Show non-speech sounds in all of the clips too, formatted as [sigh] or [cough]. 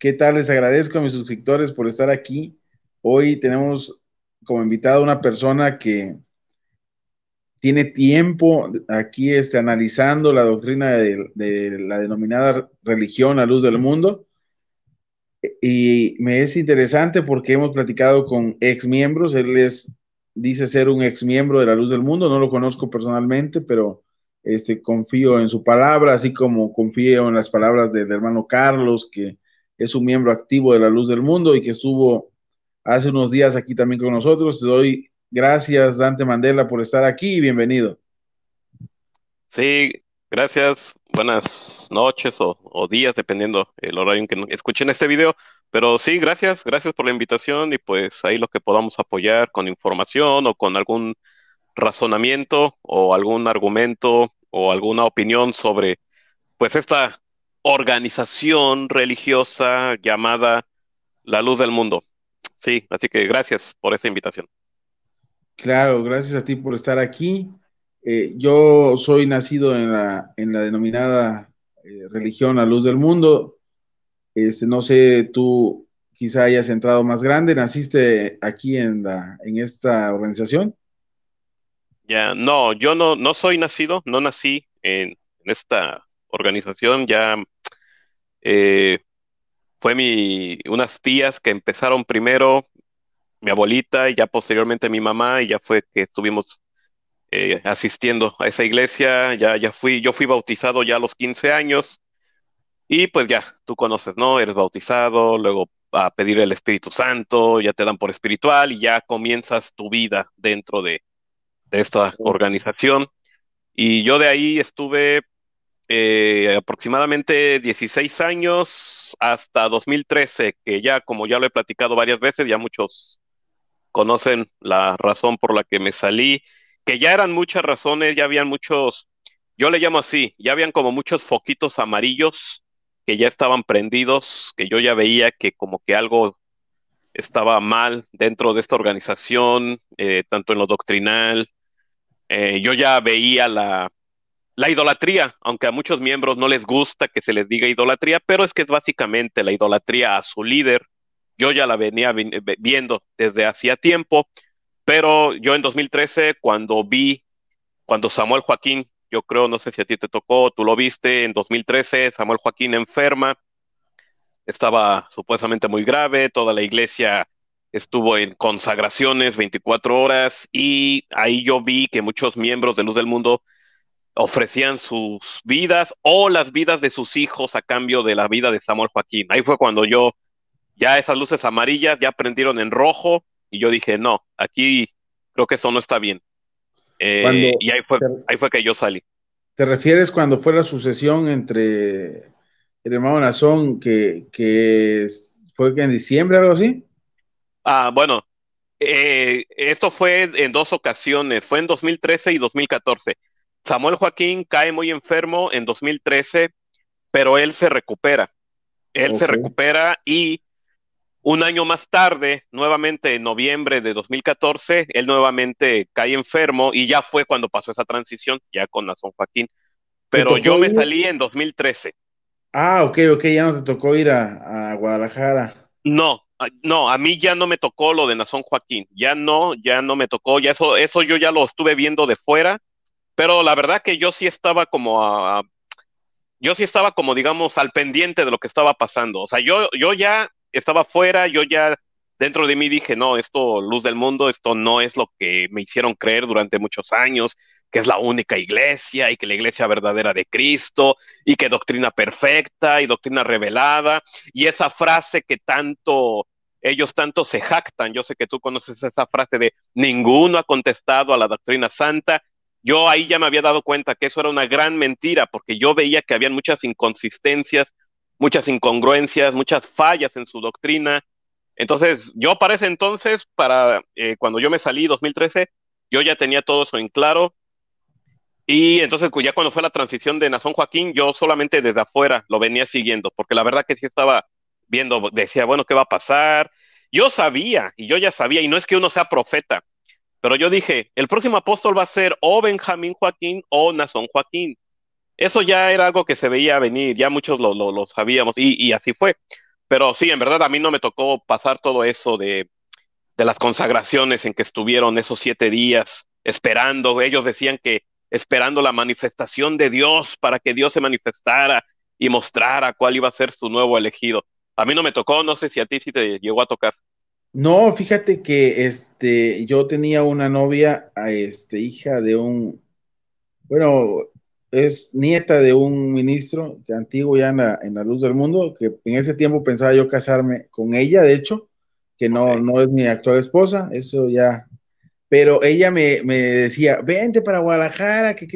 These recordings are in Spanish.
¿Qué tal? Les agradezco a mis suscriptores por estar aquí. Hoy tenemos como invitada una persona que tiene tiempo aquí este, analizando la doctrina de, de la denominada religión a luz del mundo. Y me es interesante porque hemos platicado con ex miembros. Él les dice ser un ex miembro de la luz del mundo. No lo conozco personalmente, pero este, confío en su palabra, así como confío en las palabras del hermano Carlos, que es un miembro activo de la Luz del Mundo y que estuvo hace unos días aquí también con nosotros. Te doy gracias, Dante Mandela, por estar aquí y bienvenido. Sí, gracias. Buenas noches o, días, dependiendo el horario en que escuchen este video. Pero sí, gracias, gracias por la invitación y pues ahí lo que podamos apoyar con información o con algún razonamiento o algún argumento o alguna opinión sobre pues esta organización religiosa llamada La Luz del Mundo. Sí, así que gracias por esta invitación. Claro, gracias a ti por estar aquí. Eh, yo soy nacido en la, denominada eh, religión La Luz del Mundo. Este, no sé, tú quizá hayas entrado más grande, naciste aquí en, la, en esta organización. Ya, no, yo no, no soy nacido, no nací en esta organización, ya eh, fue mi, unas tías que empezaron primero, mi abuelita y ya posteriormente mi mamá, y ya fue que estuvimos eh, asistiendo a esa iglesia, ya, ya fui, yo fui bautizado ya a los 15 años, y pues ya, tú conoces, ¿no? Eres bautizado, luego a pedir el Espíritu Santo, ya te dan por espiritual y ya comienzas tu vida dentro de esta organización. Y yo de ahí estuve eh, aproximadamente 16 años hasta 2013, que ya, como ya lo he platicado varias veces, ya muchos conocen la razón por la que me salí, que ya eran muchas razones, ya habían muchos, yo le llamo así, ya habían como muchos foquitos amarillos que ya estaban prendidos, que yo ya veía que como que algo estaba mal dentro de esta organización, eh, tanto en lo doctrinal, eh, yo ya veía la, la idolatría, aunque a muchos miembros no les gusta que se les diga idolatría, pero es que es básicamente la idolatría a su líder. Yo ya la venía viendo desde hacía tiempo, pero yo en 2013 cuando vi, cuando Samuel Joaquín, yo creo, no sé si a ti te tocó, tú lo viste, en 2013 Samuel Joaquín enferma, estaba supuestamente muy grave, toda la iglesia estuvo en consagraciones 24 horas y ahí yo vi que muchos miembros de Luz del Mundo ofrecían sus vidas o las vidas de sus hijos a cambio de la vida de Samuel Joaquín. Ahí fue cuando yo, ya esas luces amarillas ya prendieron en rojo y yo dije, no, aquí creo que eso no está bien. Eh, y ahí fue, ahí fue que yo salí. ¿Te refieres cuando fue la sucesión entre el hermano Nazón, que, que fue en diciembre, algo así? Ah, bueno, eh, esto fue en dos ocasiones, fue en 2013 y 2014. Samuel Joaquín cae muy enfermo en 2013, pero él se recupera. Él se recupera y un año más tarde, nuevamente en noviembre de 2014, él nuevamente cae enfermo y ya fue cuando pasó esa transición, ya con Nazón Joaquín. Pero yo me salí en 2013. Ah, ok, ok, ya no te tocó ir a, Guadalajara. No, no, a mí ya no me tocó lo de Nazón Joaquín, ya no, ya no me tocó, ya eso, eso yo ya lo estuve viendo de fuera pero la verdad que yo sí estaba como yo sí estaba como, digamos, al pendiente de lo que estaba pasando. O sea, yo, yo ya estaba fuera, yo ya dentro de mí dije, no, esto, luz del mundo, esto no es lo que me hicieron creer durante muchos años, que es la única iglesia y que la iglesia verdadera de Cristo y que doctrina perfecta y doctrina revelada. Y esa frase que tanto, ellos tanto se jactan, yo sé que tú conoces esa frase de ninguno ha contestado a la doctrina santa, yo ahí ya me había dado cuenta que eso era una gran mentira, porque yo veía que habían muchas inconsistencias, muchas incongruencias, muchas fallas en su doctrina. Entonces, yo para ese entonces, para eh, cuando yo me salí 2013, yo ya tenía todo eso en claro. Y entonces, ya cuando fue la transición de Nazón Joaquín, yo solamente desde afuera lo venía siguiendo, porque la verdad que sí estaba viendo, decía, bueno, ¿qué va a pasar? Yo sabía, y yo ya sabía, y no es que uno sea profeta, pero yo dije, el próximo apóstol va a ser o Benjamín Joaquín o Nason Joaquín. Eso ya era algo que se veía venir, ya muchos lo, sabíamos y, así fue. Pero sí, en verdad a mí no me tocó pasar todo eso de, de las consagraciones en que estuvieron esos siete días esperando. Ellos decían que esperando la manifestación de Dios para que Dios se manifestara y mostrara cuál iba a ser su nuevo elegido. A mí no me tocó, no sé si a ti sí te llegó a tocar. No, fíjate que este, yo tenía una novia, este, hija de un, bueno, es nieta de un ministro que antiguo ya en la, luz del mundo, que en ese tiempo pensaba yo casarme con ella, de hecho, que no, no es mi actual esposa, eso ya, pero ella me, decía, vente para Guadalajara, que,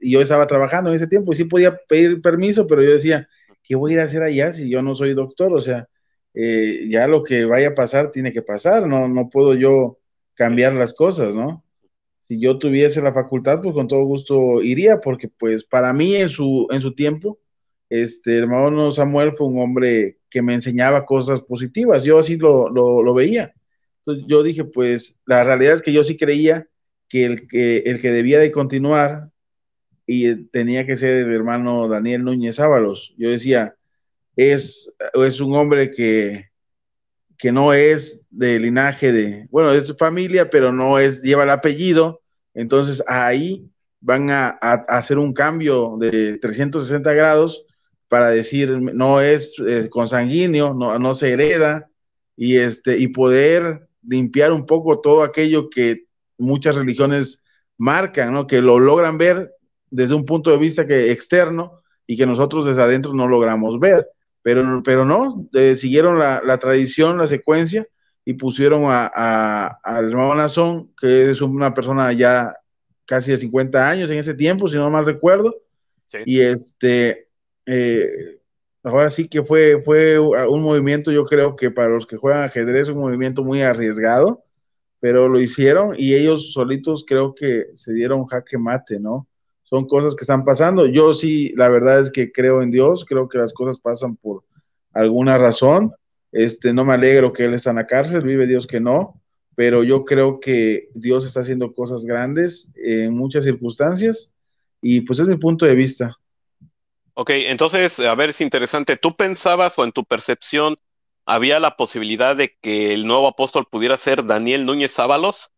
y yo estaba trabajando en ese tiempo y sí podía pedir permiso, pero yo decía, ¿qué voy a ir a hacer allá si yo no soy doctor? O sea, eh, ya lo que vaya a pasar tiene que pasar, no, no puedo yo cambiar las cosas, ¿no? Si yo tuviese la facultad, pues con todo gusto iría, porque pues para mí en su, en su tiempo, este hermano Samuel fue un hombre que me enseñaba cosas positivas, yo así lo, lo, veía. Entonces yo dije, pues la realidad es que yo sí creía que el que, el que debía de continuar y eh, tenía que ser el hermano Daniel Núñez Ábalos. Yo decía, es, es un hombre que, que no es de linaje de, bueno, es de familia, pero no es, lleva el apellido. Entonces ahí van a, hacer un cambio de 360 grados para decir, no es, eh, consanguíneo, no, no, se hereda, y, este, y poder limpiar un poco todo aquello que muchas religiones marcan, ¿no? que lo logran ver desde un punto de vista que, externo y que nosotros desde adentro no logramos ver. Pero, pero no, eh, siguieron la, tradición, la secuencia, y pusieron a, al hermano Nazón, que es una persona ya casi de 50 años en ese tiempo, si no mal recuerdo. Y este, eh, ahora sí que fue, fue un movimiento, yo creo que para los que juegan ajedrez, un movimiento muy arriesgado, pero lo hicieron y ellos solitos creo que se dieron jaque mate, ¿no? son cosas que están pasando. Yo sí, la verdad es que creo en Dios, creo que las cosas pasan por alguna razón. Este, no me alegro que él esté en la cárcel, vive Dios que no, pero yo creo que Dios está haciendo cosas grandes en muchas circunstancias y pues es mi punto de vista. Ok, entonces, a ver, es interesante, ¿tú pensabas o en tu percepción había la posibilidad de que el nuevo apóstol pudiera ser Daniel Núñez Ábalos?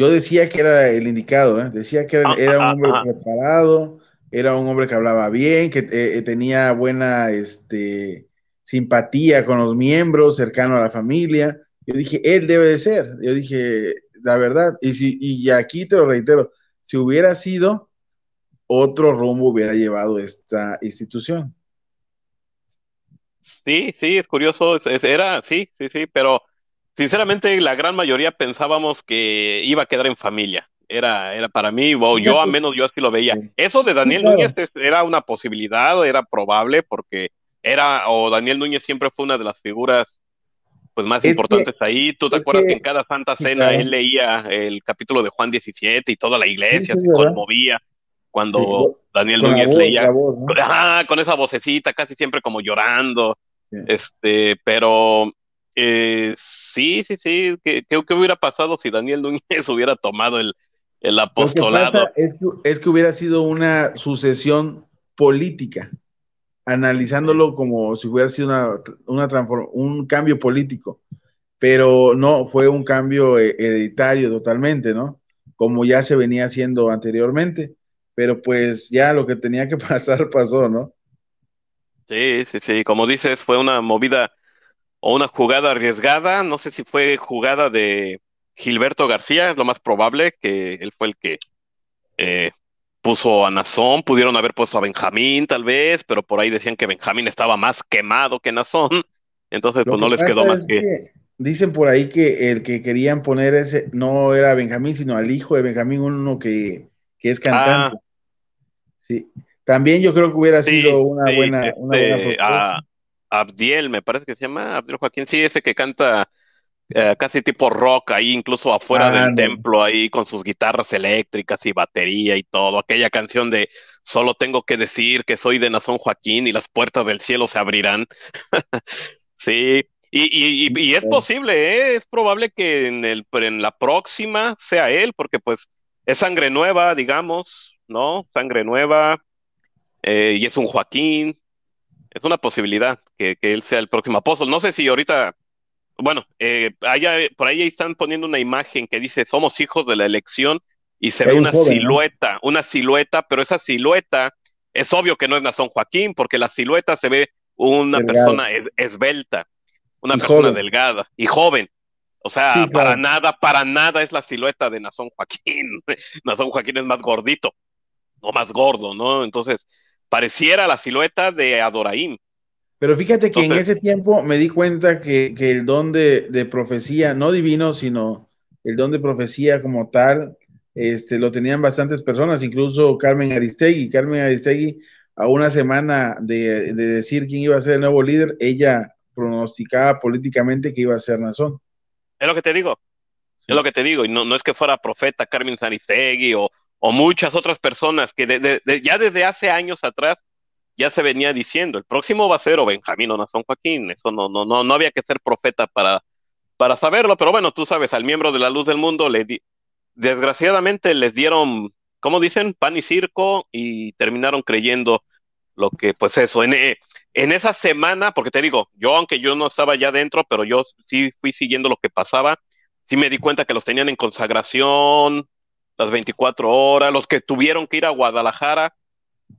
Yo decía que era el indicado, ¿eh? decía que era, ah, un ah, hombre ah, preparado, era un hombre que hablaba bien, que eh, eh, tenía buena este, simpatía con los miembros, cercano a la familia. Yo dije, él debe de ser. Yo dije, la verdad, y, aquí te lo reitero, si hubiera sido, otro rumbo hubiera llevado esta institución. Sí, sí, es curioso, era, sí, sí, sí, pero sinceramente la gran mayoría pensábamos que iba a quedar en familia. Era, era para mí, o yo a menos yo así lo veía. Eso de Daniel Núñez era una posibilidad, era probable, porque era, o Daniel Núñez siempre fue una de las figuras pues más importantes ahí. ¿Tú te acuerdas que, en cada Santa Cena él leía el capítulo de Juan 17 y toda la iglesia se conmovía cuando Daniel Núñez leía con esa vocecita casi siempre como llorando. Este, pero eh, sí, sí, sí. ¿Qué, ¿Qué, hubiera pasado si Daniel Núñez [laughs] hubiera tomado el, apostolado? es, que, hubiera sido una sucesión política, analizándolo como si hubiera sido una, una un cambio político, pero no, fue un cambio hereditario totalmente, ¿no? Como ya se venía haciendo anteriormente, pero pues ya lo que tenía que [laughs] pasar pasó, ¿no? Sí, sí, sí, como dices, fue una movida o una jugada arriesgada, no sé si fue jugada de Gilberto García, es lo más probable que él fue el que eh, puso a Nazón, pudieron haber puesto a Benjamín tal vez, pero por ahí decían que Benjamín estaba más quemado que Nazón, entonces pues no les quedó más que... Dicen por ahí que el que querían poner ese no era Benjamín, sino al hijo de Benjamín, uno que, es cantante. Ah. sí. También yo creo que hubiera sido una buena, una buena este, ah, Abdiel, me parece que se llama, Abdiel Joaquín, sí, ese que canta eh, casi tipo rock ahí, incluso afuera del templo, ahí con sus guitarras eléctricas y batería y todo, aquella canción de solo tengo que decir que soy de Nazón Joaquín y las puertas del cielo se abrirán. [laughs] sí, y, es posible, ¿eh? es probable que en, el, en la próxima sea él, porque pues es sangre nueva, digamos, ¿no? Sangre nueva, eh, y es un Joaquín, es una posibilidad que, él sea el próximo apóstol. No sé si ahorita, bueno, eh, allá, eh, por ahí están poniendo una imagen que dice somos hijos de la elección y se ve una silueta, una silueta, pero esa silueta es obvio que no es Nazón Joaquín, porque la silueta se ve una persona esbelta, una persona delgada y joven. O sea, para nada, para nada es la silueta de Nazón Joaquín. [laughs] Nazón Joaquín es más gordito, no más gordo, ¿no? Entonces, pareciera la silueta de Adoraim. Pero fíjate que en ese tiempo me di cuenta que, el don de, profecía, no divino, sino el don de profecía como tal, este, lo tenían bastantes personas, incluso Carmen Aristegui. Carmen Aristegui, a una semana de, decir quién iba a ser el nuevo líder, ella pronosticaba políticamente que iba a ser Nazón. Es lo que te digo, es lo que te digo, y no es que fuera profeta Carmen Aristegui o, o muchas otras personas que ya desde hace años atrás ya se venía diciendo, el próximo va a ser o Benjamín o Nazón Joaquín, eso no, no, no, no había que ser profeta para, para saberlo, pero bueno, tú sabes, al miembro de la luz del mundo le desgraciadamente les dieron, ¿cómo dicen? Pan y circo y terminaron creyendo lo que, pues eso, en, eh, en esa semana, porque te digo, yo aunque yo no estaba ya dentro, pero yo sí fui siguiendo lo que pasaba, sí me di cuenta que los tenían en consagración, las 24 horas, los que tuvieron que ir a Guadalajara,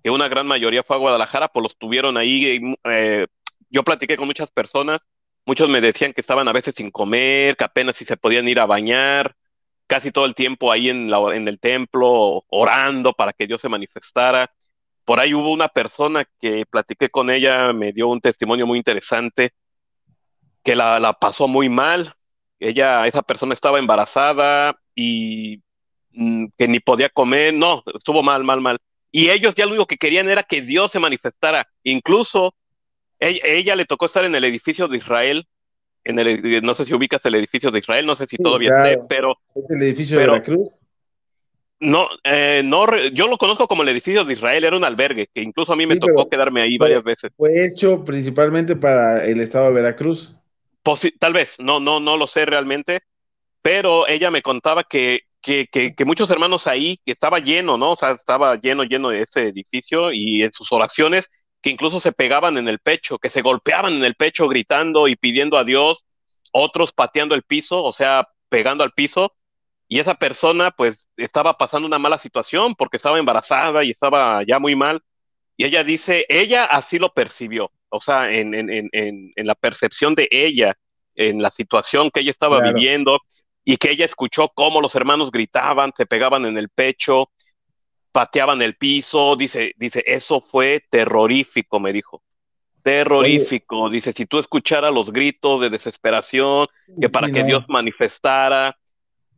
que una gran mayoría fue a Guadalajara, pues los tuvieron ahí. Eh, yo platiqué con muchas personas, muchos me decían que estaban a veces sin comer, que apenas si se podían ir a bañar, casi todo el tiempo ahí en, la, en el templo, orando para que Dios se manifestara. Por ahí hubo una persona que platiqué con ella, me dio un testimonio muy interesante, que la, la pasó muy mal. Ella, esa persona estaba embarazada y Mm, que ni podía comer, no, estuvo mal, mal, mal. Y ellos ya lo único que querían era que Dios se manifestara. Incluso ella, le tocó estar en el edificio de Israel, en el, eh, no sé si ubicas el edificio de Israel, no sé si todavía esté, pero... Es el edificio de Veracruz? No, eh, no, yo lo conozco como el edificio de Israel, era un albergue, que incluso a mí me tocó quedarme ahí varias veces. Fue hecho principalmente para el estado de Veracruz. tal vez, no, no, no lo sé realmente, pero ella me contaba que que, muchos hermanos ahí, que estaba lleno, ¿no? O sea, estaba lleno, lleno de ese edificio y en sus oraciones, que incluso se pegaban en el pecho, que se golpeaban en el pecho gritando y pidiendo a Dios, otros pateando el piso, o sea, pegando al piso. Y esa persona pues estaba pasando una mala situación porque estaba embarazada y estaba ya muy mal. Y ella dice, ella así lo percibió, o sea, en, en, en, en la percepción de ella, en la situación que ella estaba viviendo, y que ella escuchó cómo los hermanos gritaban, se pegaban en el pecho, pateaban el piso, dice, dice, eso fue terrorífico, me dijo. Terrorífico, dice, si tú escucharas los gritos de desesperación, que para que Dios manifestara,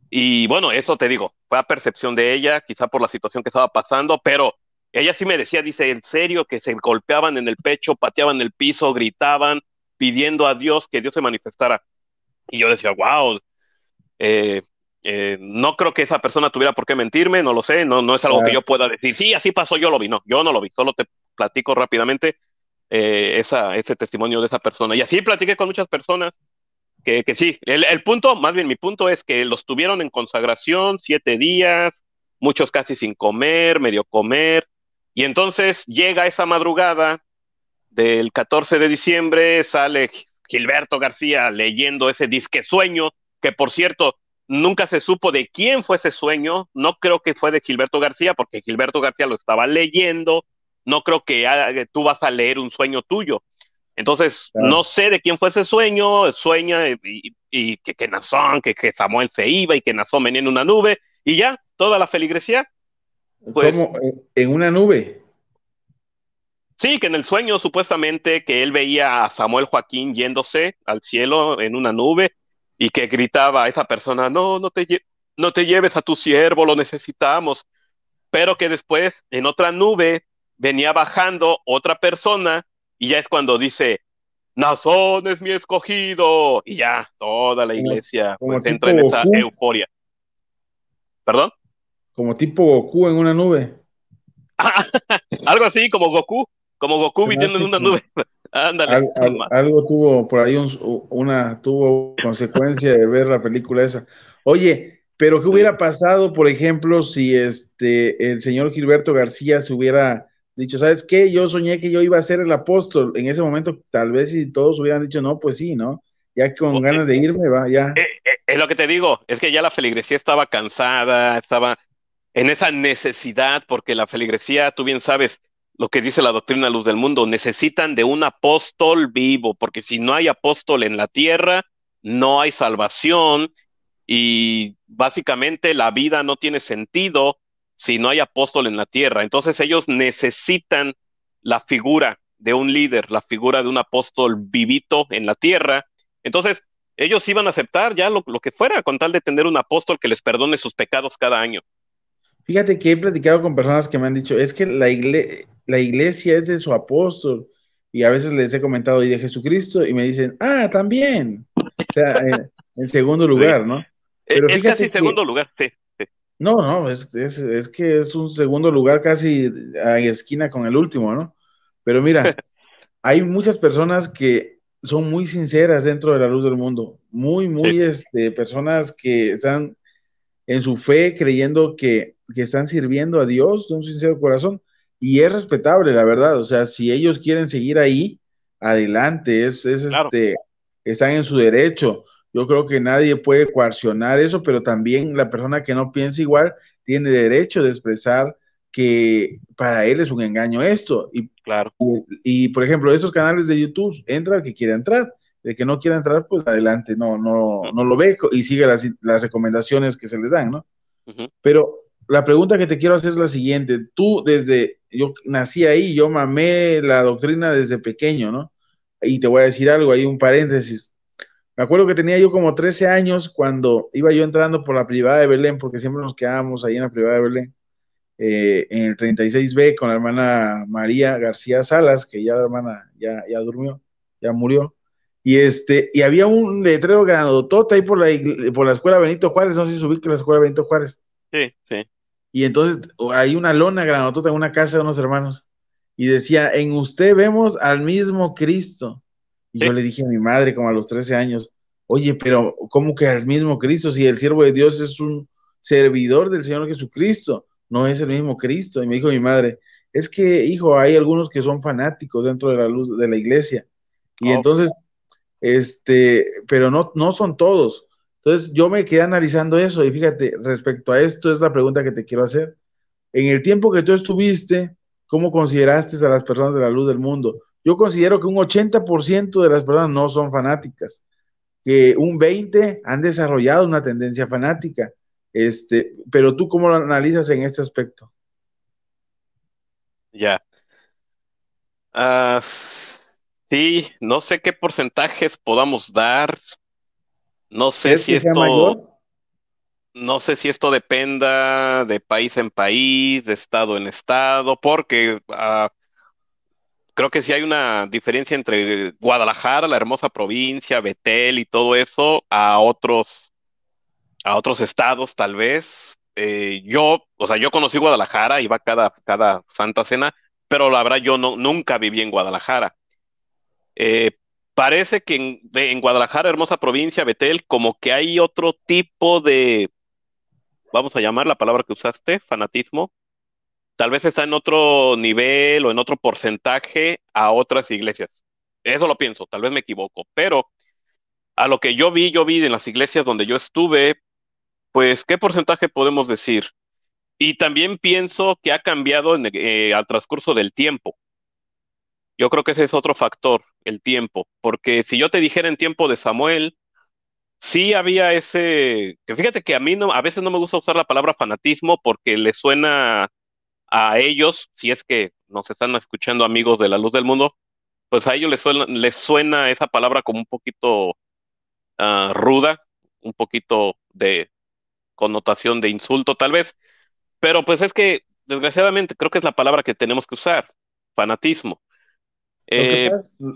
y bueno, eso te digo, fue a percepción de ella, quizá por la situación que estaba pasando, pero ella sí me decía, dice, en serio, que se golpeaban en el pecho, pateaban el piso, gritaban, pidiendo a Dios que Dios se manifestara. Y yo decía, wow, eh, eh, no creo que esa persona tuviera por qué mentirme, no lo sé, no, no es algo que yo pueda decir, sí, así pasó, yo lo vi, no, yo no lo vi, solo te platico rápidamente eh, ese testimonio de esa persona. Y así platiqué con muchas personas que, sí, el, el, punto, más bien mi punto es que los tuvieron en consagración siete días, muchos casi sin comer, medio comer, y entonces llega esa madrugada del 14 de diciembre, sale Gilberto García leyendo ese disque sueño que por cierto, nunca se supo de quién fue ese sueño, no creo que fue de Gilberto García, porque Gilberto García lo estaba leyendo, no creo que ah, tú vas a leer un sueño tuyo. Entonces, no sé de quién fue ese sueño, sueña y, que, que Nazón, que, Samuel se iba y que Nazón venía en una nube y ya, toda la feligresía. Pues ¿En una nube? Sí, que en el sueño supuestamente que él veía a Samuel Joaquín yéndose al cielo en una nube y que gritaba a esa persona, no, no te, no te lleves a tu siervo, lo necesitamos, pero que después en otra nube venía bajando otra persona y ya es cuando dice, Nazón es mi escogido, y ya toda la iglesia pues, entra en esa euforia. ¿Perdón? Como tipo Goku en una nube. [laughs] Algo así, como Goku, como Goku viviendo en una nube. Ándale. algo tuvo por ahí una tuvo consecuencia de ver la película esa. Oye, pero ¿qué hubiera pasado, por ejemplo, si este el señor Gilberto García se hubiera dicho, ¿sabes qué? Yo soñé que yo iba a ser el apóstol. En ese momento, tal vez si todos hubieran dicho, no, pues sí, ¿no? Ya con ganas de irme, va, ya. Eh, eh, es lo que te digo, es que ya la feligresía estaba cansada, estaba en esa necesidad, porque la feligresía, tú bien sabes, lo que dice la doctrina Luz del Mundo, necesitan de un apóstol vivo, porque si no hay apóstol en la tierra, no hay salvación y básicamente la vida no tiene sentido si no hay apóstol en la tierra. Entonces ellos necesitan la figura de un líder, la figura de un apóstol vivito en la tierra. Entonces ellos iban a aceptar ya lo, lo que fuera con tal de tener un apóstol que les perdone sus pecados cada año. Fíjate que he platicado con personas que me han dicho, es que la, la iglesia es de su apóstol. Y a veces les he comentado, y de Jesucristo, y me dicen, ah, también. O sea, eh, en, segundo lugar, ¿no? Eh, Pero es casi segundo lugar, No, no, es, que es un segundo lugar casi a esquina con el último, ¿no? Pero mira, [laughs] hay muchas personas que son muy sinceras dentro de la luz del mundo, muy, muy este, personas que están en su fe creyendo que que están sirviendo a Dios de un sincero corazón. Y es respetable, la verdad. O sea, si ellos quieren seguir ahí, adelante, es, es este, están en su derecho. Yo creo que nadie puede coaccionar eso, pero también la persona que no piensa igual tiene derecho de expresar que para él es un engaño esto. Y, claro. y, por ejemplo, esos canales de YouTube, entra el que quiera entrar. El que no quiera entrar, pues adelante, no, no, no lo ve y sigue las, recomendaciones que se le dan, ¿no? Pero la pregunta que te quiero hacer es la siguiente. Tú desde, yo nací ahí, yo mamé la doctrina desde pequeño, ¿no? Y te voy a decir algo, hay un paréntesis. Me acuerdo que tenía yo como 13 años cuando iba yo entrando por la privada de Belén, porque siempre nos quedábamos ahí en la privada de Belén, eh, en el 36B con la hermana María García Salas, que ya la hermana ya, ya durmió, ya murió. Y, este, y había un letrero todo ahí por la, por la escuela Benito Juárez, no sé si subí que la escuela Benito Juárez. Sí, sí. Y entonces hay una lona granotota en una casa de unos hermanos. Y decía, en usted vemos al mismo Cristo. Y yo le dije a mi madre, como a los 13 años, oye, pero ¿cómo que al mismo Cristo? Si el siervo de Dios es un servidor del Señor Jesucristo, no es el mismo Cristo. Y me dijo mi madre, es que, hijo, hay algunos que son fanáticos dentro de la luz de la iglesia. Y entonces, este, pero no, no son todos. Entonces yo me quedé analizando eso y fíjate, respecto a esto es la pregunta que te quiero hacer. En el tiempo que tú estuviste, ¿cómo consideraste a las personas de la luz del mundo? Yo considero que un 80% de las personas no son fanáticas, que un 20% han desarrollado una tendencia fanática. Este, pero tú cómo lo analizas en este aspecto? Ya. Ah, sí, no sé qué porcentajes podamos dar no sé si esto. No sé si esto dependa de país en país, de estado en estado, porque ah, creo que si hay una diferencia entre Guadalajara, la hermosa provincia, Betel y todo eso, a otros, a otros estados tal vez. Eh, yo, o sea, yo conocí Guadalajara, iba cada, cada Santa Cena, pero la verdad yo no, nunca viví en Guadalajara. Eh, parece que en, Guadalajara, hermosa provincia, Betel, como que hay otro tipo de, vamos a llamar la palabra que usaste, fanatismo. Tal vez está en otro nivel o en otro porcentaje a otras iglesias. Eso lo pienso, tal vez me equivoco, pero a lo que yo vi, yo vi en las iglesias donde yo estuve, pues, ¿qué porcentaje podemos decir? Y también pienso que ha cambiado eh, al transcurso del tiempo. Yo creo que ese es otro factor, el tiempo, porque si yo te dijera en tiempo de Samuel, sí había ese, que fíjate que a mí no, a veces no me gusta usar la palabra fanatismo porque le suena a ellos, si es que nos están escuchando amigos de la luz del mundo, pues a ellos les suena, esa palabra como un poquito ah, ruda, un poquito de connotación de insulto tal vez, pero pues es que desgraciadamente creo que es la palabra que tenemos que usar, fanatismo. Eh,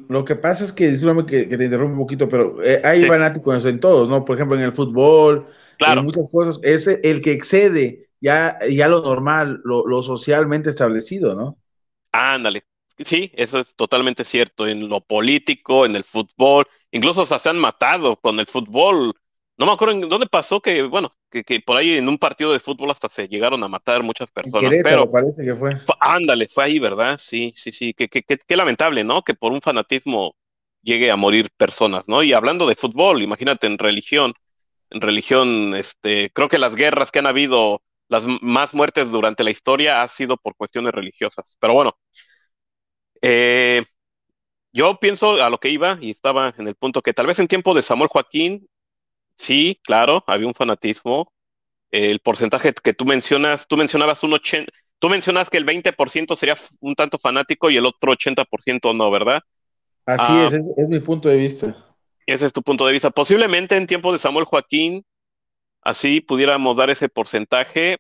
lo, que pasa, es que, discúlpame que, te interrumpa un poquito, pero eh, hay fanáticos en todos, ¿no? Por ejemplo, en el fútbol, en muchas cosas. Es el que excede ya, ya lo normal, lo, socialmente establecido, ¿no? Ándale. Sí, eso es totalmente cierto. En lo político, en el fútbol, incluso se han matado con el fútbol. No me acuerdo en dónde pasó que, bueno, que, por ahí en un partido de fútbol hasta se llegaron a matar muchas personas. Pero parece que fue. Ándale, fue ahí, ¿verdad? Sí, sí, sí. Qué que, lamentable, ¿no? Que por un fanatismo llegue a morir personas, ¿no? Y hablando de fútbol, imagínate, en religión, en religión, este, creo que las guerras que han habido, las más muertes durante la historia ha sido por cuestiones religiosas. Pero bueno, eh, yo pienso a lo que iba y estaba en el punto que tal vez en tiempo de Samuel Joaquín Sí, claro, había un fanatismo. El porcentaje que tú mencionas, tú mencionabas un 80, tú mencionas que el 20% sería un tanto fanático y el otro 80% no, ¿verdad? Así ah, es, es, mi punto de vista. Ese es tu punto de vista. Posiblemente en tiempo de Samuel Joaquín, así pudiéramos dar ese porcentaje,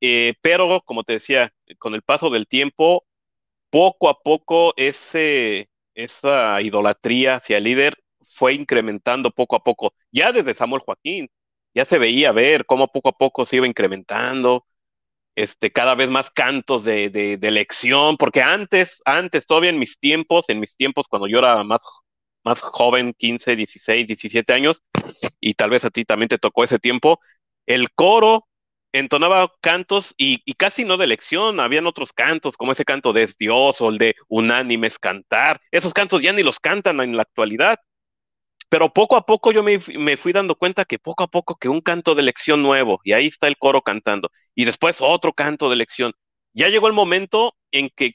eh, pero como te decía, con el paso del tiempo, poco a poco ese, esa idolatría hacia el líder fue incrementando poco a poco, ya desde Samuel Joaquín, ya se veía ver cómo poco a poco se iba incrementando, este, cada vez más cantos de, de, de elección, porque antes, antes, todavía en mis tiempos, en mis tiempos cuando yo era más, más joven, 15, 16, 17 años, y tal vez a ti también te tocó ese tiempo, el coro entonaba cantos y, y, casi no de elección, habían otros cantos, como ese canto de es Dios o el de unánimes cantar. Esos cantos ya ni los cantan en la actualidad. Pero poco a poco yo me, fui dando cuenta que poco a poco que un canto de elección nuevo, y ahí está el coro cantando, y después otro canto de elección. Ya llegó el momento en que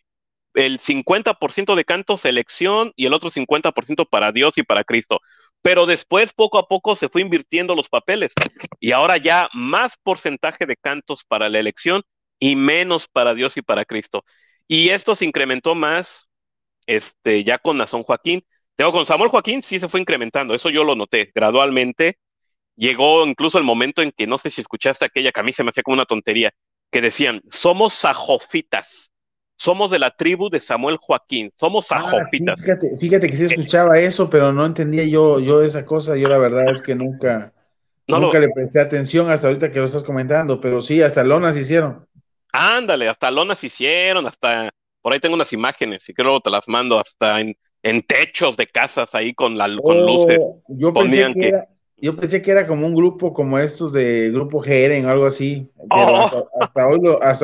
el 50% de cantos elección y el otro 50% para Dios y para Cristo. Pero después poco a poco se fue invirtiendo los papeles y ahora ya más porcentaje de cantos para la elección y menos para Dios y para Cristo. Y esto se incrementó más este, ya con Nazón Joaquín, tengo con Samuel Joaquín, sí se fue incrementando, eso yo lo noté gradualmente. Llegó incluso el momento en que no sé si escuchaste aquella camisa, me hacía como una tontería, que decían, somos sajofitas, somos de la tribu de Samuel Joaquín, somos ah, sajofitas. fíjate, fíjate, que sí eh, escuchaba eso, pero no entendía yo, yo esa cosa, yo la verdad es que nunca, nunca le presté atención hasta ahorita que lo estás comentando, pero sí, hasta lonas hicieron. Ándale, hasta lonas hicieron, hasta por ahí tengo unas imágenes, y creo que te las mando, hasta en en techos de casas ahí con, la, con oh, luces. yo pensé que, Era, yo pensé que era como un grupo como estos de Grupo Geren o algo así. Pero oh. hasta,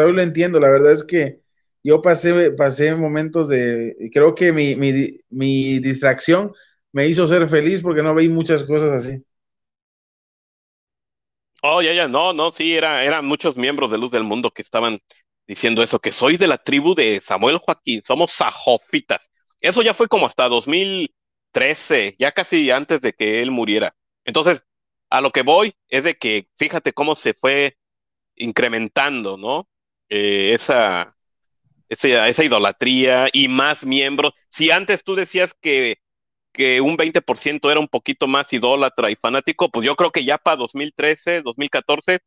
hoy lo, entiendo. La verdad es que yo pasé, pasé momentos de. Creo que mi, distracción me hizo ser feliz porque no veí muchas cosas así. Oh, ya, ya, no, no, sí, era, eran muchos miembros de Luz del Mundo que estaban diciendo eso, que soy de la tribu de Samuel Joaquín, somos sajofitas. Eso ya fue como hasta 2013, ya casi antes de que él muriera. Entonces, a lo que voy es de que fíjate cómo se fue incrementando, ¿no? Eh, esa, esa, idolatría y más miembros. Si antes tú decías que, que un 20% era un poquito más idólatra y fanático, pues yo creo que ya para 2013, 2014,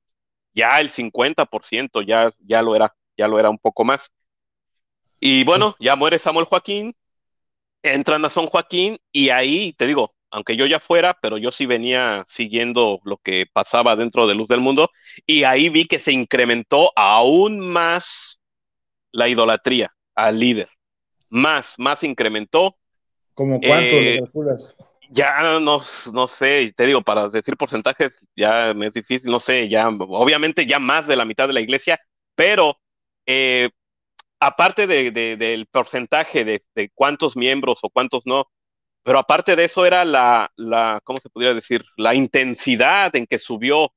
ya el 50% ya, ya lo era, ya lo era un poco más. Y bueno, ya muere Samuel Joaquín, entran a San Joaquín y ahí, te digo, aunque yo ya fuera, pero yo sí venía siguiendo lo que pasaba dentro de Luz del Mundo y ahí vi que se incrementó aún más la idolatría al líder. Más, más incrementó. ¿Como cuánto eh, Ya no, no sé, te digo, para decir porcentajes ya me es difícil, no sé, ya obviamente ya más de la mitad de la iglesia, pero eh, aparte de, del porcentaje de, cuántos miembros o cuántos no, pero aparte de eso era la, la ¿cómo se podría decir? La intensidad en que subió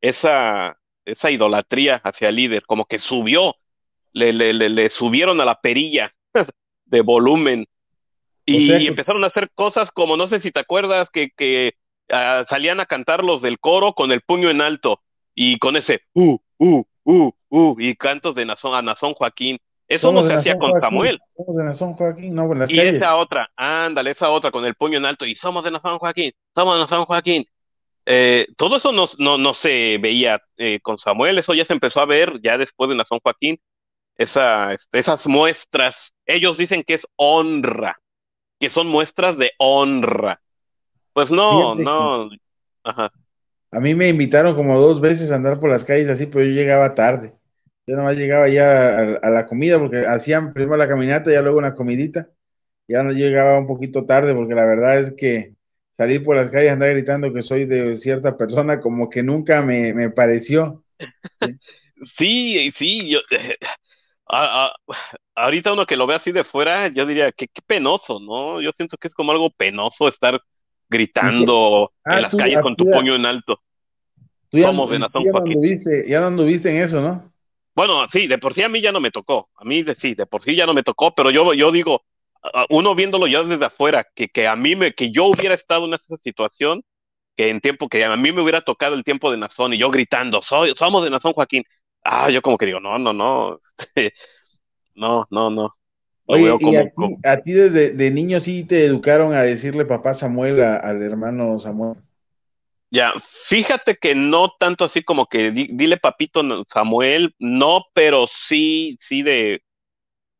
esa, esa idolatría hacia el líder, como que subió, le, le, le, subieron a la perilla [laughs] de volumen. Y, pues empezaron a hacer cosas como, no sé si te acuerdas, que, ah, salían a cantar los del coro con el puño en alto y con ese, uh, uh, uh, uh, y cantos de Nazón, a Nazón Joaquín. Eso no se hacía con Samuel. Y esa otra, ándale, esa otra con el puño en alto y somos de Nación Joaquín, somos de Nación Joaquín. Eh, todo eso no, se veía eh, con Samuel, eso ya se empezó a ver ya después de San Joaquín, este, esas muestras. Ellos dicen que es honra, que son muestras de honra. Pues no, no. A mí me invitaron como dos veces a andar por las calles así, pero yo llegaba tarde. Yo más llegaba ya a, la comida porque hacían primero la caminata, y luego una comidita. Ya no llegaba un poquito tarde porque la verdad es que salir por las calles, andar gritando que soy de cierta persona, como que nunca me, me pareció. Sí, sí, yo... Eh, ahorita uno que lo ve así de fuera, yo diría que qué penoso, ¿no? Yo siento que es como algo penoso estar gritando [laughs] ah, en las calles ah, con tu puño en alto. Somos de ya no anduviste en eso, ¿no? Bueno, sí, de por sí a mí ya no me tocó. A mí de, sí, de por sí ya no me tocó, pero yo, yo digo, uno viéndolo ya desde afuera, que, que a mí me, que yo hubiera estado en esa situación, que en tiempo que a mí me hubiera tocado el tiempo de Nazón y yo gritando, Soy, somos de Nazón Joaquín. Ah, yo como que digo, no, no, no. Este, no, no, no. Oye, ¿y a, ti, desde de niño sí te educaron a decirle papá Samuel al hermano Samuel? Ya, fíjate que no tanto así como que dile papito Samuel, no, pero sí, sí de,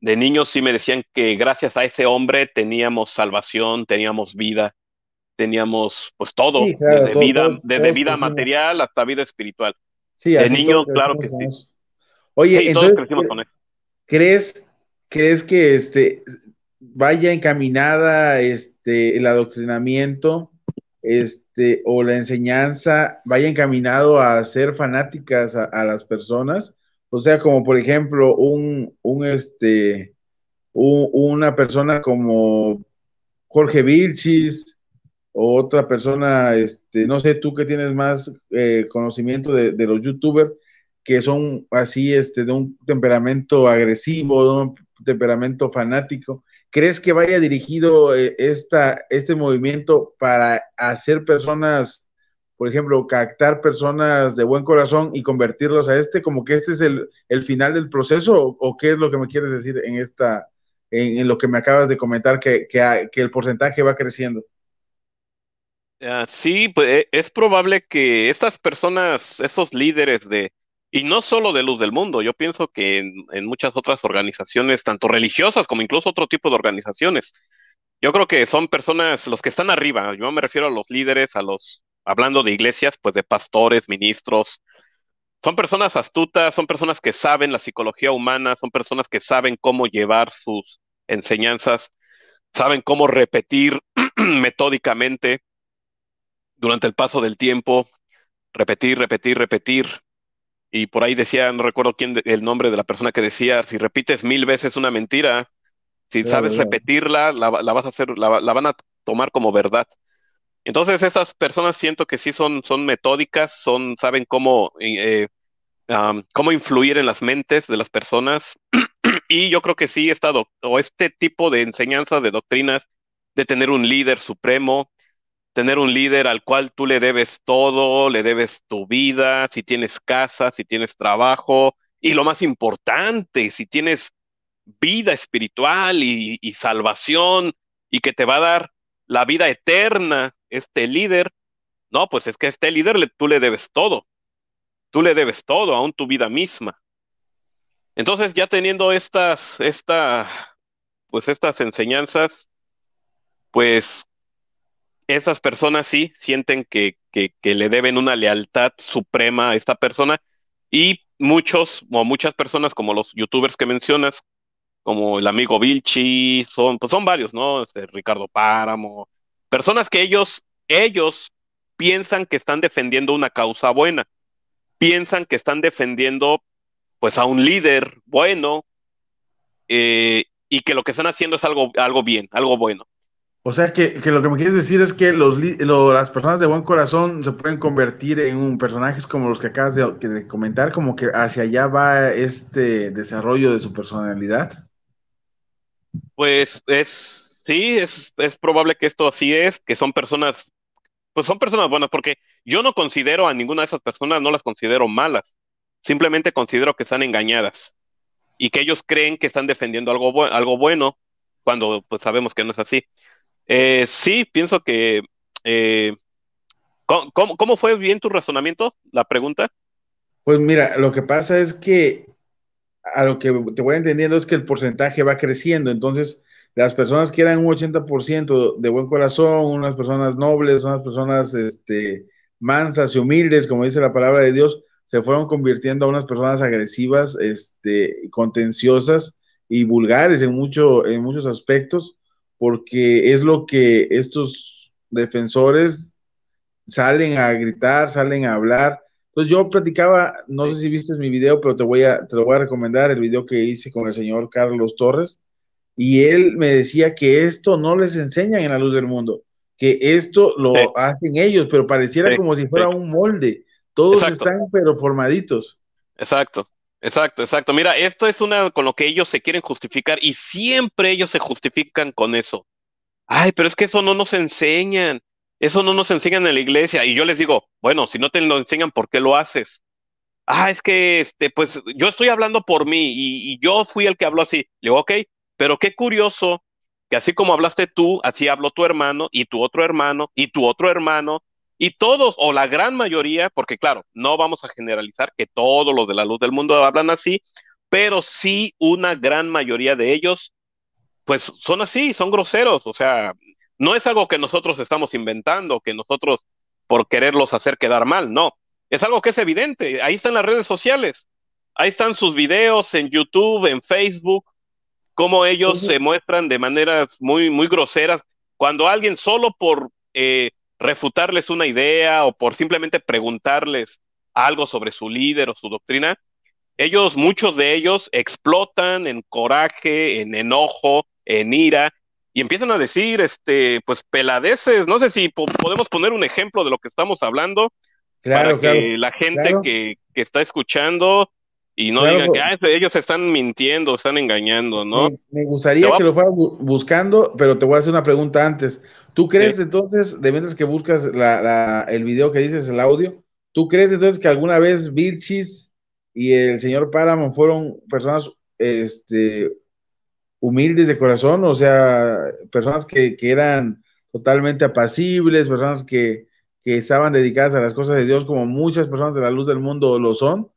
de niños sí me decían que gracias a ese hombre teníamos salvación, teníamos vida, teníamos pues todo, desde vida, material hasta vida espiritual. Sí, de niño, claro que sí. Oye, entonces, ¿crees, ¿crees que este vaya encaminada este el adoctrinamiento? Este este, o la enseñanza vaya encaminado a ser fanáticas a, las personas. O sea, como por ejemplo, un, un este, una persona como Jorge Vilchis o otra persona, este, no sé, tú que tienes más eh, conocimiento de, los youtubers que son así, este, de un temperamento agresivo, de temperamento fanático. ¿Crees que vaya dirigido eh, esta, este movimiento para hacer personas, por ejemplo, captar personas de buen corazón y convertirlos a este? ¿Como que este es el, final del proceso? ¿O, qué es lo que me quieres decir en esta, en, lo que me acabas de comentar, que, el porcentaje va creciendo? Ah, sí, pues, e, es probable que estas personas, esos líderes de, y no solo de Luz del Mundo, yo pienso que en, muchas otras organizaciones, tanto religiosas como incluso otro tipo de organizaciones, yo creo que son personas los que están arriba, yo me refiero a los líderes, a los, hablando de iglesias, pues de pastores, ministros, son personas astutas, son personas que saben la psicología humana, son personas que saben cómo llevar sus enseñanzas, saben cómo repetir [clears throat] metódicamente durante el paso del tiempo, repetir, repetir, repetir y por ahí decía, no recuerdo quién el nombre de la persona que decía, si repites mil veces una mentira, si sabes repetirla, la, vas a hacer, la, van a tomar como verdad. Entonces esas personas siento que sí son, son metódicas, son, saben cómo, eh, eh, cómo influir en las mentes de las personas. [clears throat] y yo creo que sí, esta o este tipo de enseñanza de doctrinas, de tener un líder supremo, tener un líder al cual tú le debes todo, le debes tu vida, si tienes casa, si tienes trabajo, y lo más importante, si tienes vida espiritual y, salvación y que te va a dar la vida eterna este líder, no, pues es que a este líder tú le debes todo, tú le debes todo, aún tu vida misma. Entonces, ya teniendo estas, esta, pues estas enseñanzas, pues esas personas sí sienten que, le deben una lealtad suprema a esta persona y muchos o muchas personas como los youtubers que mencionas, como el amigo Vilchi, son, pues son varios, ¿no? Este, Ricardo Páramo, personas que ellos, ellos piensan que están defendiendo una causa buena, piensan que están defendiendo pues a un líder bueno eh, y que lo que están haciendo es algo, algo bien, algo bueno. O sea que, lo que me quieres decir es que los, las personas de buen corazón se pueden convertir en un, personajes como los que acabas de, comentar, como que hacia allá va este desarrollo de su personalidad. Pues es, sí, es, probable que esto así es, que son personas, pues son personas buenas, porque yo no considero a ninguna de esas personas, no las considero malas, simplemente considero que están engañadas y que ellos creen que están defendiendo algo, algo bueno cuando pues sabemos que no es así. Eh, sí, pienso que... Eh, ¿cómo, fue bien tu razonamiento, la pregunta? Pues mira, lo que pasa es que a lo que te voy entendiendo es que el porcentaje va creciendo, entonces las personas que eran un 80% de buen corazón, unas personas nobles, unas personas este, mansas y humildes, como dice la palabra de Dios, se fueron convirtiendo a unas personas agresivas, este, contenciosas y vulgares en, mucho, en muchos aspectos porque es lo que estos defensores salen a gritar, salen a hablar. Entonces pues yo platicaba, no sé si viste mi video, pero te voy a, te lo voy a recomendar, el video que hice con el señor Carlos Torres, y él me decía que esto no les enseñan en la luz del mundo, que esto lo hacen ellos, pero pareciera como si fuera un molde. Todos están pero formaditos. Exacto. Exacto, exacto. Mira, esto es una con lo que ellos se quieren justificar y siempre ellos se justifican con eso. Ay, pero es que eso no nos enseñan. Eso no nos enseñan en la iglesia. Y yo les digo, bueno, si no te lo enseñan, ¿por qué lo haces? Ah, es que este, pues yo estoy hablando por mí y, y yo fui el que habló así. Le digo, ok, pero qué curioso que así como hablaste tú, así habló tu hermano y tu otro hermano y tu otro hermano y todos, o la gran mayoría, porque claro, no vamos a generalizar que todos los de la luz del mundo hablan así, pero sí una gran mayoría de ellos, pues son así, son groseros, o sea, no es algo que nosotros estamos inventando, que nosotros por quererlos hacer quedar mal, no, es algo que es evidente, ahí están las redes sociales, ahí están sus videos en YouTube, en Facebook, cómo ellos se muestran de maneras muy, muy groseras, cuando alguien solo por... Eh, refutarles una idea o por simplemente preguntarles algo sobre su líder o su doctrina, ellos, muchos de ellos, explotan en coraje, en enojo, en ira, y empiezan a decir, este, pues peladeces, no sé si podemos poner un ejemplo de lo que estamos hablando, claro, para que la gente que, que, está escuchando y no digan que ah, este, ellos están mintiendo, están engañando, ¿no? Me, gustaría que lo fueran buscando, pero te voy a hacer una pregunta antes. ¿Tú crees entonces, de mientras que buscas la, el video que dices, el audio, ¿tú crees entonces que alguna vez Vilchis y el señor Páramo fueron personas este, humildes de corazón? O sea, personas que, eran totalmente apacibles, personas que, que estaban dedicadas a las cosas de Dios, como muchas personas de la luz del mundo lo son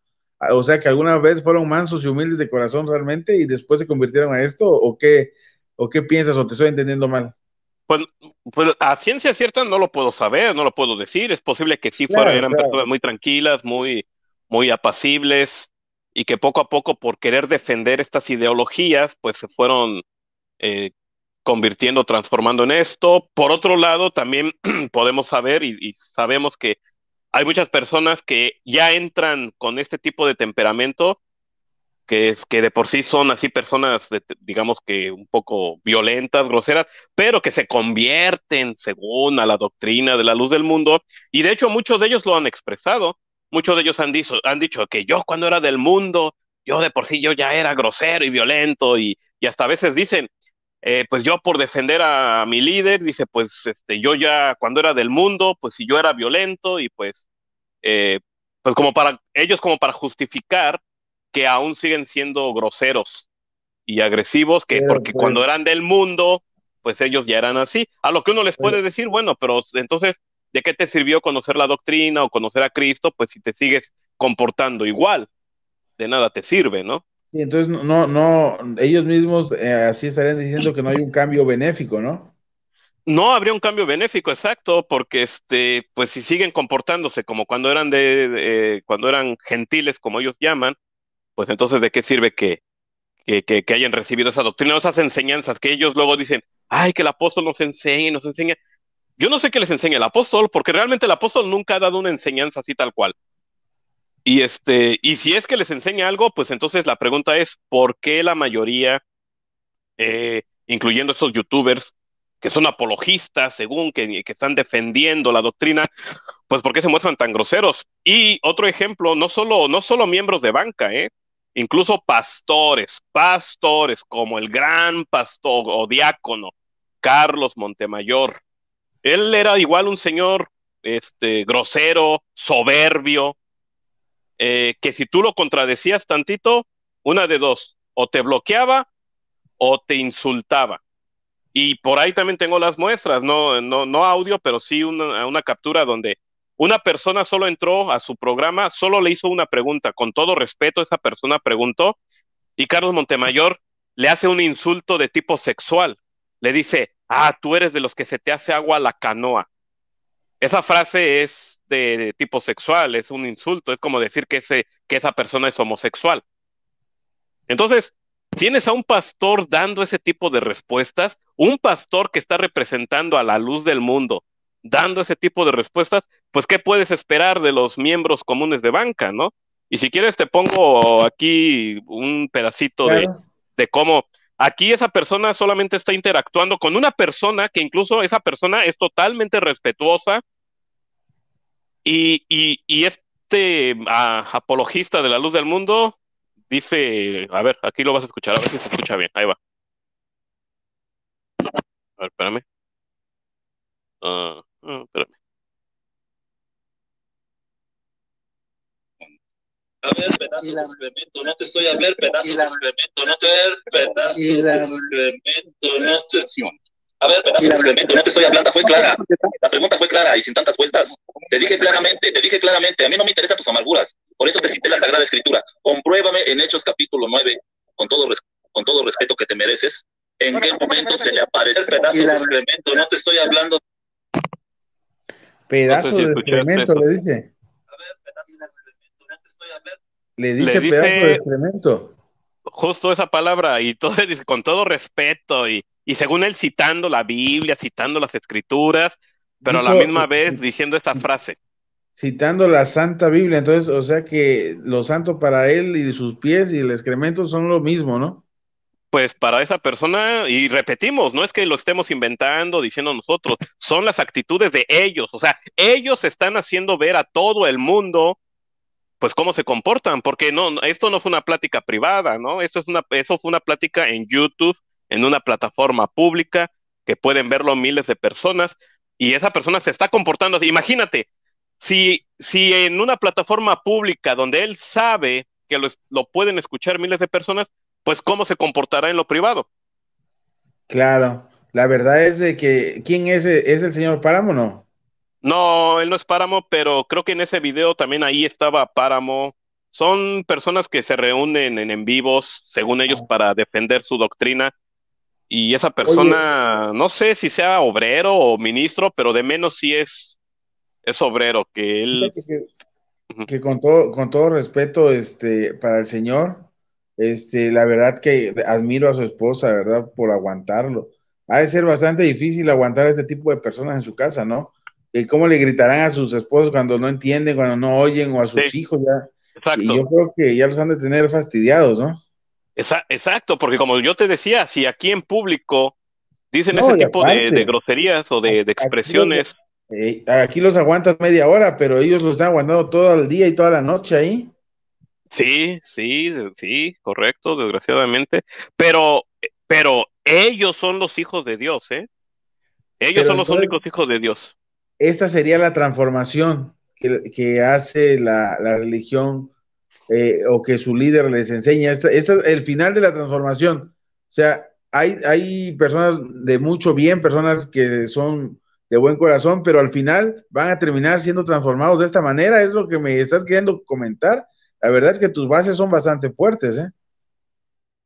o sea, que alguna vez fueron mansos y humildes de corazón realmente y después se convirtieron a esto, ¿o qué, o qué piensas o te estoy entendiendo mal? Pues, pues a ciencia cierta no lo puedo saber, no lo puedo decir. Es posible que sí fueran, personas muy tranquilas, muy, muy apacibles y que poco a poco por querer defender estas ideologías, pues se fueron eh, convirtiendo, transformando en esto. Por otro lado, también [clears throat] podemos saber y sabemos que hay muchas personas que ya entran con este tipo de temperamento, que es que de por sí son así personas, digamos que un poco violentas, groseras, pero que se convierten según a la doctrina de la luz del mundo. Y de hecho muchos de ellos lo han expresado, muchos de ellos han, dicho, han dicho que yo cuando era del mundo, yo de por sí yo ya era grosero y violento y, y hasta a veces dicen, eh, pues yo por defender a mi líder, dice, pues este, yo ya cuando era del mundo, pues si yo era violento y pues, eh, pues como para ellos como para justificar que aún siguen siendo groseros y agresivos, que porque cuando eran del mundo, pues ellos ya eran así. A lo que uno les puede decir, bueno, pero entonces, ¿de qué te sirvió conocer la doctrina o conocer a Cristo? Pues si te sigues comportando igual, de nada te sirve, ¿no? entonces no, no, ellos mismos eh, así estarían diciendo que no hay un cambio benéfico, ¿no? No habría un cambio benéfico, exacto, porque este, pues si siguen comportándose como cuando eran de, cuando eran gentiles, como ellos llaman, pues entonces de qué sirve que, hayan recibido esa doctrina, esas enseñanzas que ellos luego dicen, ay, que el apóstol nos enseñe, nos enseña. Yo no sé qué les enseña el apóstol, porque realmente el apóstol nunca ha dado una enseñanza así tal cual. Y, este, y si es que les enseña algo, pues entonces la pregunta es, ¿por qué la mayoría, eh, incluyendo estos youtubers, que son apologistas, según que, están defendiendo la doctrina, pues ¿por qué se muestran tan groseros? Y otro ejemplo, no solo, no solo miembros de banca, ¿eh? incluso pastores, pastores como el gran pastor o diácono Carlos Montemayor. Él era igual un señor este, grosero, soberbio, eh, que si tú lo contradecías tantito, una de dos, o te bloqueaba o te insultaba. Y por ahí también tengo las muestras, no, no, audio, pero sí una, una captura donde una persona solo entró a su programa, solo le hizo una pregunta, con todo respeto esa persona preguntó, y Carlos Montemayor le hace un insulto de tipo sexual, le dice, ah, tú eres de los que se te hace agua la canoa esa frase es de, tipo sexual, es un insulto, es como decir que, ese, que esa persona es homosexual. Entonces, tienes a un pastor dando ese tipo de respuestas, un pastor que está representando a la luz del mundo, dando ese tipo de respuestas, pues ¿qué puedes esperar de los miembros comunes de banca, no? Y si quieres te pongo aquí un pedacito de, de cómo aquí esa persona solamente está interactuando con una persona que incluso esa persona es totalmente respetuosa, y, y, y este ah, apologista de la luz del mundo dice, a ver, aquí lo vas a escuchar, a ver si se escucha bien, ahí va. A ver, espérame. Ah, ah, espérame. A ver, pedazo de excremento, no te estoy a ver, pedazo de excremento, no te ver, pedazo de excremento, no te... A ver, pedazo de excremento, no te estoy hablando, fue clara. La pregunta fue clara y sin tantas vueltas. Te dije claramente, te dije claramente, a mí no me interesan tus amarguras. Por eso te cité la Sagrada Escritura. Compruébame en Hechos capítulo 9, con todo, con todo respeto que te mereces, en qué momento se le aparece el pedazo de excremento. No te estoy hablando. Pedazo de excremento, le dice. A ver, pedazo de excremento, no te estoy hablando. Le dice, pedazo de excremento. Justo esa palabra y todo, [laughs] con todo respeto y y según él citando la Biblia, citando las escrituras, pero a la misma vez eh, diciendo esta frase. Citando la Santa Biblia, entonces, o sea que lo santo para él y sus pies y el excremento son lo mismo, ¿no? Pues para esa persona, y repetimos, no es que lo estemos inventando, diciendo nosotros, son las actitudes de ellos, o sea, ellos están haciendo ver a todo el mundo pues cómo se comportan, porque no, esto no fue una plática privada, ¿no? Esto es una, eso fue una plática en YouTube en una plataforma pública que pueden verlo miles de personas y esa persona se está comportando así. Imagínate, si, si en una plataforma pública donde él sabe que lo, pueden escuchar miles de personas, pues cómo se comportará en lo privado. Claro, la verdad es de que, ¿quién es, e-, es el señor Páramo, no? No, él no es Páramo, pero creo que en ese video también ahí estaba Páramo. Son personas que se reúnen en, en vivos, según ellos, ah. para defender su doctrina y esa persona, no sé si sea obrero o ministro, pero de menos sí es, es obrero, que él... Que, con, todo, con todo respeto este, para el señor, este, la verdad que admiro a su esposa, ¿verdad? Por aguantarlo. Ha de ser bastante difícil aguantar a este tipo de personas en su casa, ¿no? ¿Y eh, cómo le gritarán a sus esposos cuando no entienden, cuando no oyen, o a sus hijos ya? Exacto. Y yo creo que ya los han de tener fastidiados, ¿no? exacto, porque como yo te decía, si aquí en público dicen ese tipo de, groserías o de, expresiones. Eh, aquí los, aguantas media hora, pero ellos los han aguantado todo el día y toda la noche ahí. Sí, sí, sí, correcto, desgraciadamente. Pero, pero ellos son los hijos de Dios, ¿eh? Ellos son los únicos hijos de Dios. Esta sería la transformación que, hace la, la religión eh, o que su líder les enseña. Este, es el final de la transformación. O sea, hay, hay personas de mucho bien, personas que son de buen corazón, pero al final van a terminar siendo transformados de esta manera. Es lo que me estás queriendo comentar. La verdad es que tus bases son bastante fuertes, ¿eh?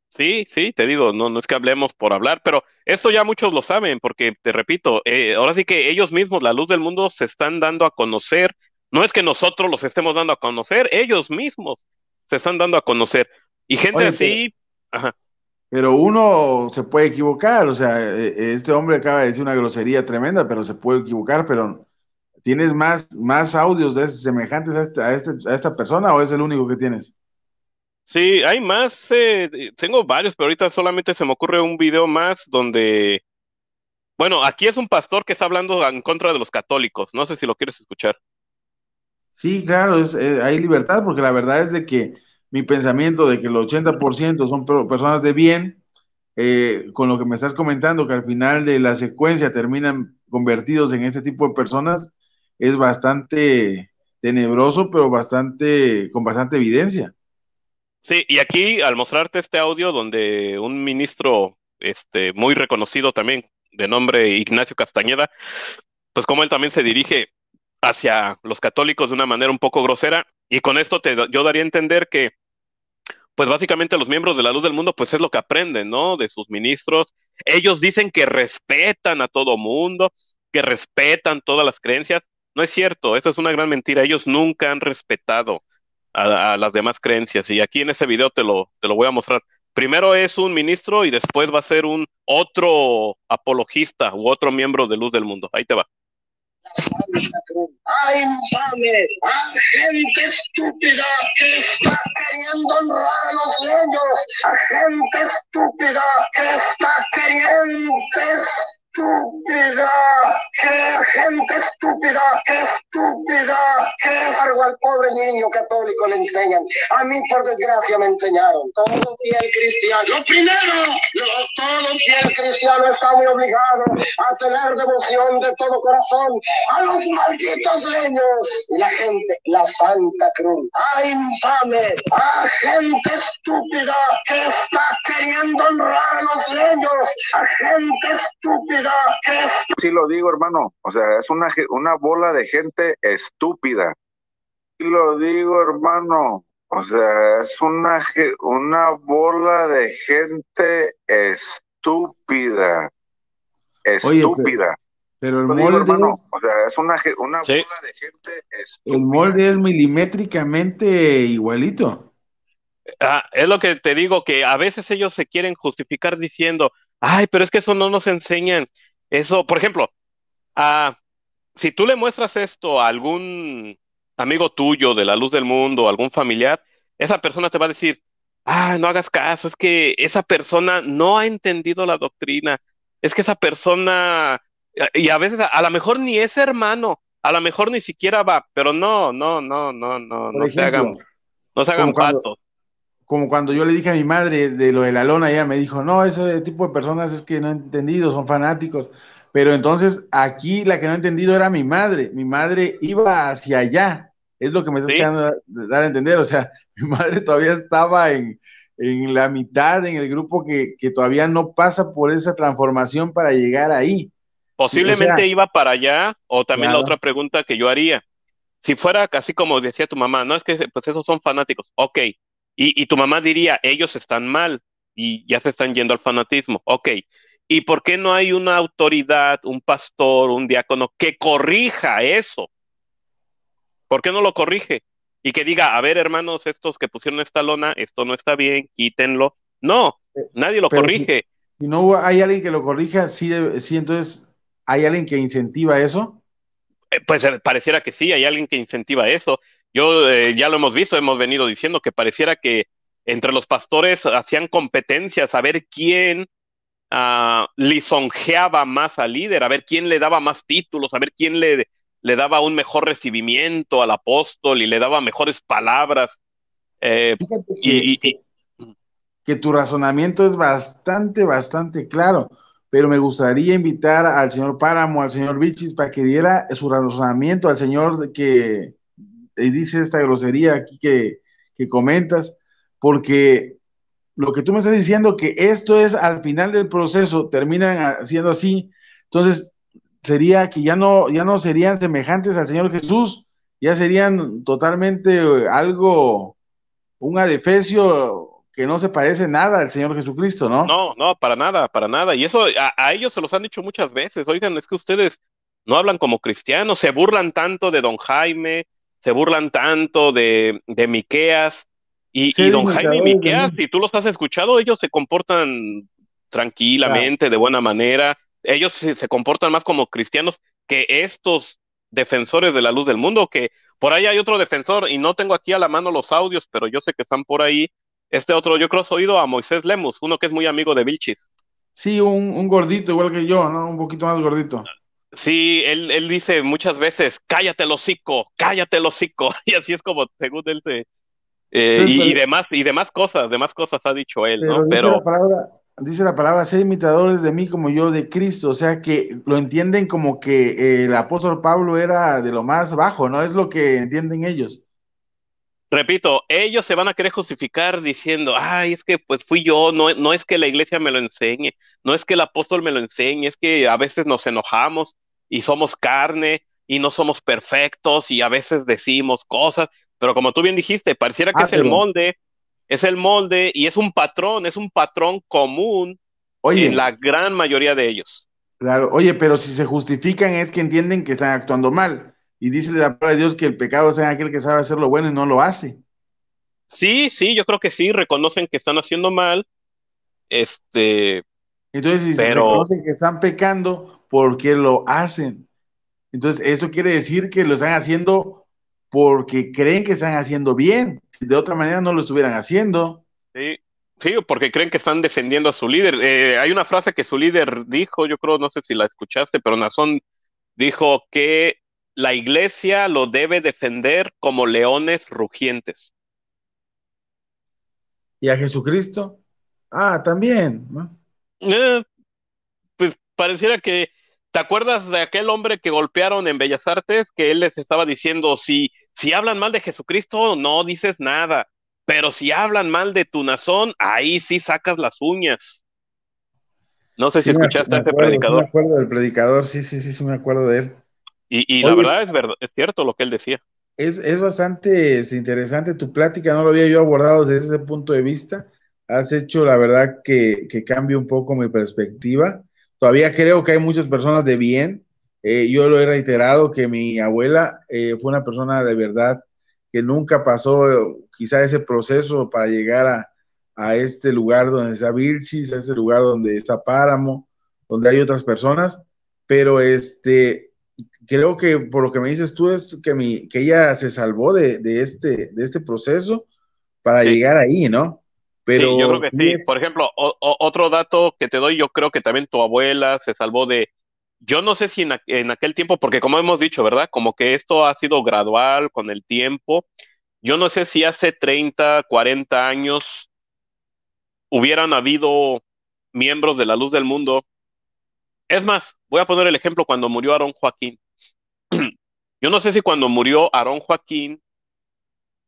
Sí, sí, te digo, no, no es que hablemos por hablar, pero esto ya muchos lo saben, porque te repito, eh, ahora sí que ellos mismos, la luz del mundo, se están dando a conocer, no es que nosotros los estemos dando a conocer, ellos mismos se están dando a conocer. Y gente así... Eh, pero, uno se puede equivocar, o sea, e, e, este hombre acaba de decir una grosería tremenda, pero se puede equivocar, pero ¿tienes más, más audios de semejantes a, este, este, a, esta persona o es el único que tienes? Sí, hay más, eh, tengo varios, pero ahorita solamente se me ocurre un video más donde, bueno, aquí es un pastor que está hablando en contra de los católicos, no sé si lo quieres escuchar. Sí, claro, es, eh, hay libertad porque la verdad es de que mi pensamiento de que el 80% son personas de bien, eh, con lo que me estás comentando, que al final de la secuencia terminan convertidos en este tipo de personas, es bastante tenebroso, pero bastante, con bastante evidencia. Sí, y aquí al mostrarte este audio donde un ministro este, muy reconocido también, de nombre Ignacio Castañeda, pues como él también se dirige hacia los católicos de una manera un poco grosera. Y con esto te, yo daría a entender que, pues básicamente los miembros de la luz del mundo, pues es lo que aprenden, ¿no? De sus ministros. Ellos dicen que respetan a todo mundo, que respetan todas las creencias. No es cierto, eso es una gran mentira. Ellos nunca han respetado a, las demás creencias. Y aquí en ese video te lo, te lo voy a mostrar. Primero es un ministro y después va a ser un otro apologista u otro miembro de luz del mundo. Ahí te va. ¡Ay, infame! ¡A gente estúpida que está queriendo honrar a los niños! ¡A gente estúpida que está queriendo estúpida, qué gente estúpida, estúpida, qué algo al pobre niño católico le enseñan. A mí, por desgracia, me enseñaron. Todo fiel cristiano, lo primero, lo, todo fiel cristiano está muy obligado a tener devoción de todo corazón a los malditos leños. Y la gente, la Santa Cruz, a infame, a ¡Ah, gente estúpida que está queriendo honrar a los leños, a gente estúpida Sí lo digo, hermano. O sea, es una, una bola de gente estúpida. Sí lo digo, hermano. O sea, es una, una bola de gente estúpida. Estúpida. pero el molde hermano, es, o sea, es una, bola de gente estúpida. El molde es milimétricamente igualito. Ah, es lo que te digo, que a veces ellos se quieren justificar diciendo, ay, pero es que eso no nos enseñan. Eso, por ejemplo, ah, si tú le muestras esto a algún amigo tuyo de la luz del mundo, algún familiar, esa persona te va a decir, ah, no hagas caso, es que esa persona no ha entendido la doctrina, es que esa persona, ah, y a veces a, lo mejor ni es hermano, a lo mejor ni siquiera va, pero no, no, no, no, no, no se hagan, no hagan patos como cuando yo le dije a mi madre de lo de la lona, ella me dijo, no, ese tipo de personas es que no he entendido, son fanáticos. Pero entonces aquí la que no he entendido era mi madre. Mi madre iba hacia allá. Es lo que me está dando a dar a entender. O sea, [laughs] mi madre todavía estaba en, la mitad, en el grupo que, todavía no pasa por esa transformación para llegar ahí. Posiblemente iba para allá, o también la otra pregunta que yo haría. Si fuera así como decía tu mamá, no es que pues esos son fanáticos. Ok, y, tu mamá diría, ellos están mal y ya se están yendo al fanatismo. Ok, ¿y por qué no hay una autoridad, un pastor, un diácono que corrija eso? ¿Por qué no lo corrige? Y que diga, a ver, hermanos, estos que pusieron esta lona, esto no está bien, quítenlo. No, eh, nadie lo corrige. Si, no hay alguien que lo corrija, sí, sí, entonces, ¿hay alguien que incentiva eso? Eh, pues eh, pareciera que sí, hay alguien que incentiva eso. Yo eh, ya lo hemos visto, hemos venido diciendo que pareciera que entre los pastores hacían competencias a ver quién ah, lisonjeaba más al líder, a ver quién le daba más títulos, a ver quién le, daba un mejor recibimiento al apóstol y le daba mejores palabras. Eh, Fíjate que, y, que tu razonamiento es bastante, bastante claro, pero me gustaría invitar al señor Páramo, al señor Vichis, para que diera su razonamiento al señor que, y dice esta grosería aquí que, comentas, porque lo que tú me estás diciendo que esto es al final del proceso, terminan siendo así, entonces sería que ya no, ya no serían semejantes al Señor Jesús, ya serían totalmente eh, algo, un adefesio que no se parece nada al Señor Jesucristo, ¿no? No, no, para nada, para nada. Y eso a, a, ellos se los han dicho muchas veces. Oigan, es que ustedes no hablan como cristianos, se burlan tanto de don Jaime, se burlan tanto de, de Miqueas y, don Jaime Miqueas, si tú los has escuchado, ellos se comportan tranquilamente, de buena manera. Ellos se, comportan más como cristianos que estos defensores de la luz del mundo, que por ahí hay otro defensor y no tengo aquí a la mano los audios, pero yo sé que están por ahí. Este otro, yo creo, que has oído a Moisés Lemus, uno que es muy amigo de Vilchis. Sí, un, un, gordito, igual que yo, ¿no? Un poquito más gordito. Sí, él, él dice muchas veces, cállate el hocico, cállate el hocico, [laughs] y así es como, según él, eh, y, demás, y demás cosas, demás cosas ha dicho él, pero Dice La palabra, dice la palabra, sé imitadores de mí como yo de Cristo, o sea que lo entienden como que eh, el apóstol Pablo era de lo más bajo, ¿no? Es lo que entienden ellos. Repito, ellos se van a querer justificar diciendo, ay, es que pues fui yo, no, no es que la iglesia me lo enseñe, no es que el apóstol me lo enseñe, es que a veces nos enojamos, y somos carne y no somos perfectos y a veces decimos cosas, pero como tú bien dijiste, pareciera que es el molde, es el molde y es un patrón, es un patrón común en la gran mayoría de ellos. Claro, oye, pero si se justifican es que entienden que están actuando mal. Y dice la palabra de Dios que el pecado sea aquel que sabe hacer lo bueno y no lo hace. Sí, sí, yo creo que sí, reconocen que están haciendo mal. Este. Entonces, si reconocen que están pecando, porque lo hacen. Entonces, eso quiere decir que lo están haciendo porque creen que están haciendo bien. De otra manera no lo estuvieran haciendo. Sí, sí porque creen que están defendiendo a su líder. Eh, hay una frase que su líder dijo, yo creo, no sé si la escuchaste, pero Nazón dijo que la iglesia lo debe defender como leones rugientes. ¿Y a Jesucristo? Ah, también. ¿no? Eh, pareciera que ¿Te acuerdas de aquel hombre que golpearon en Bellas Artes? Que él les estaba diciendo, si, si hablan mal de Jesucristo, no dices nada, pero si hablan mal de tu nazón, ahí sí sacas las uñas. No sé si escuchaste a este predicador. Sí me acuerdo del predicador, sí, sí, sí, me acuerdo de él. Y, la verdad es, verdad es cierto lo que él decía. Es, bastante interesante tu plática, no lo había yo abordado desde ese punto de vista. Has hecho, la verdad, que, que cambie un poco mi perspectiva Todavía creo que hay muchas personas de bien. Eh, yo lo he reiterado que mi abuela eh, fue una persona de verdad que nunca pasó quizá ese proceso para llegar a, este lugar donde está Virchis, a este lugar donde está Páramo, donde hay otras personas, pero este, creo que por lo que me dices tú es que, mi, que ella se salvó de, este, de este proceso para llegar ahí, ¿no? sí, yo creo que sí. Por ejemplo, otro dato que te doy, yo creo que también tu abuela se salvó de. Yo no sé si en, en, aquel tiempo, porque como hemos dicho, ¿verdad? Como que esto ha sido gradual con el tiempo. Yo no sé si hace 30, 40 años hubieran habido miembros de la luz del mundo. Es más, voy a poner el ejemplo cuando murió Aarón Joaquín. [clears throat] yo no sé si cuando murió Aarón Joaquín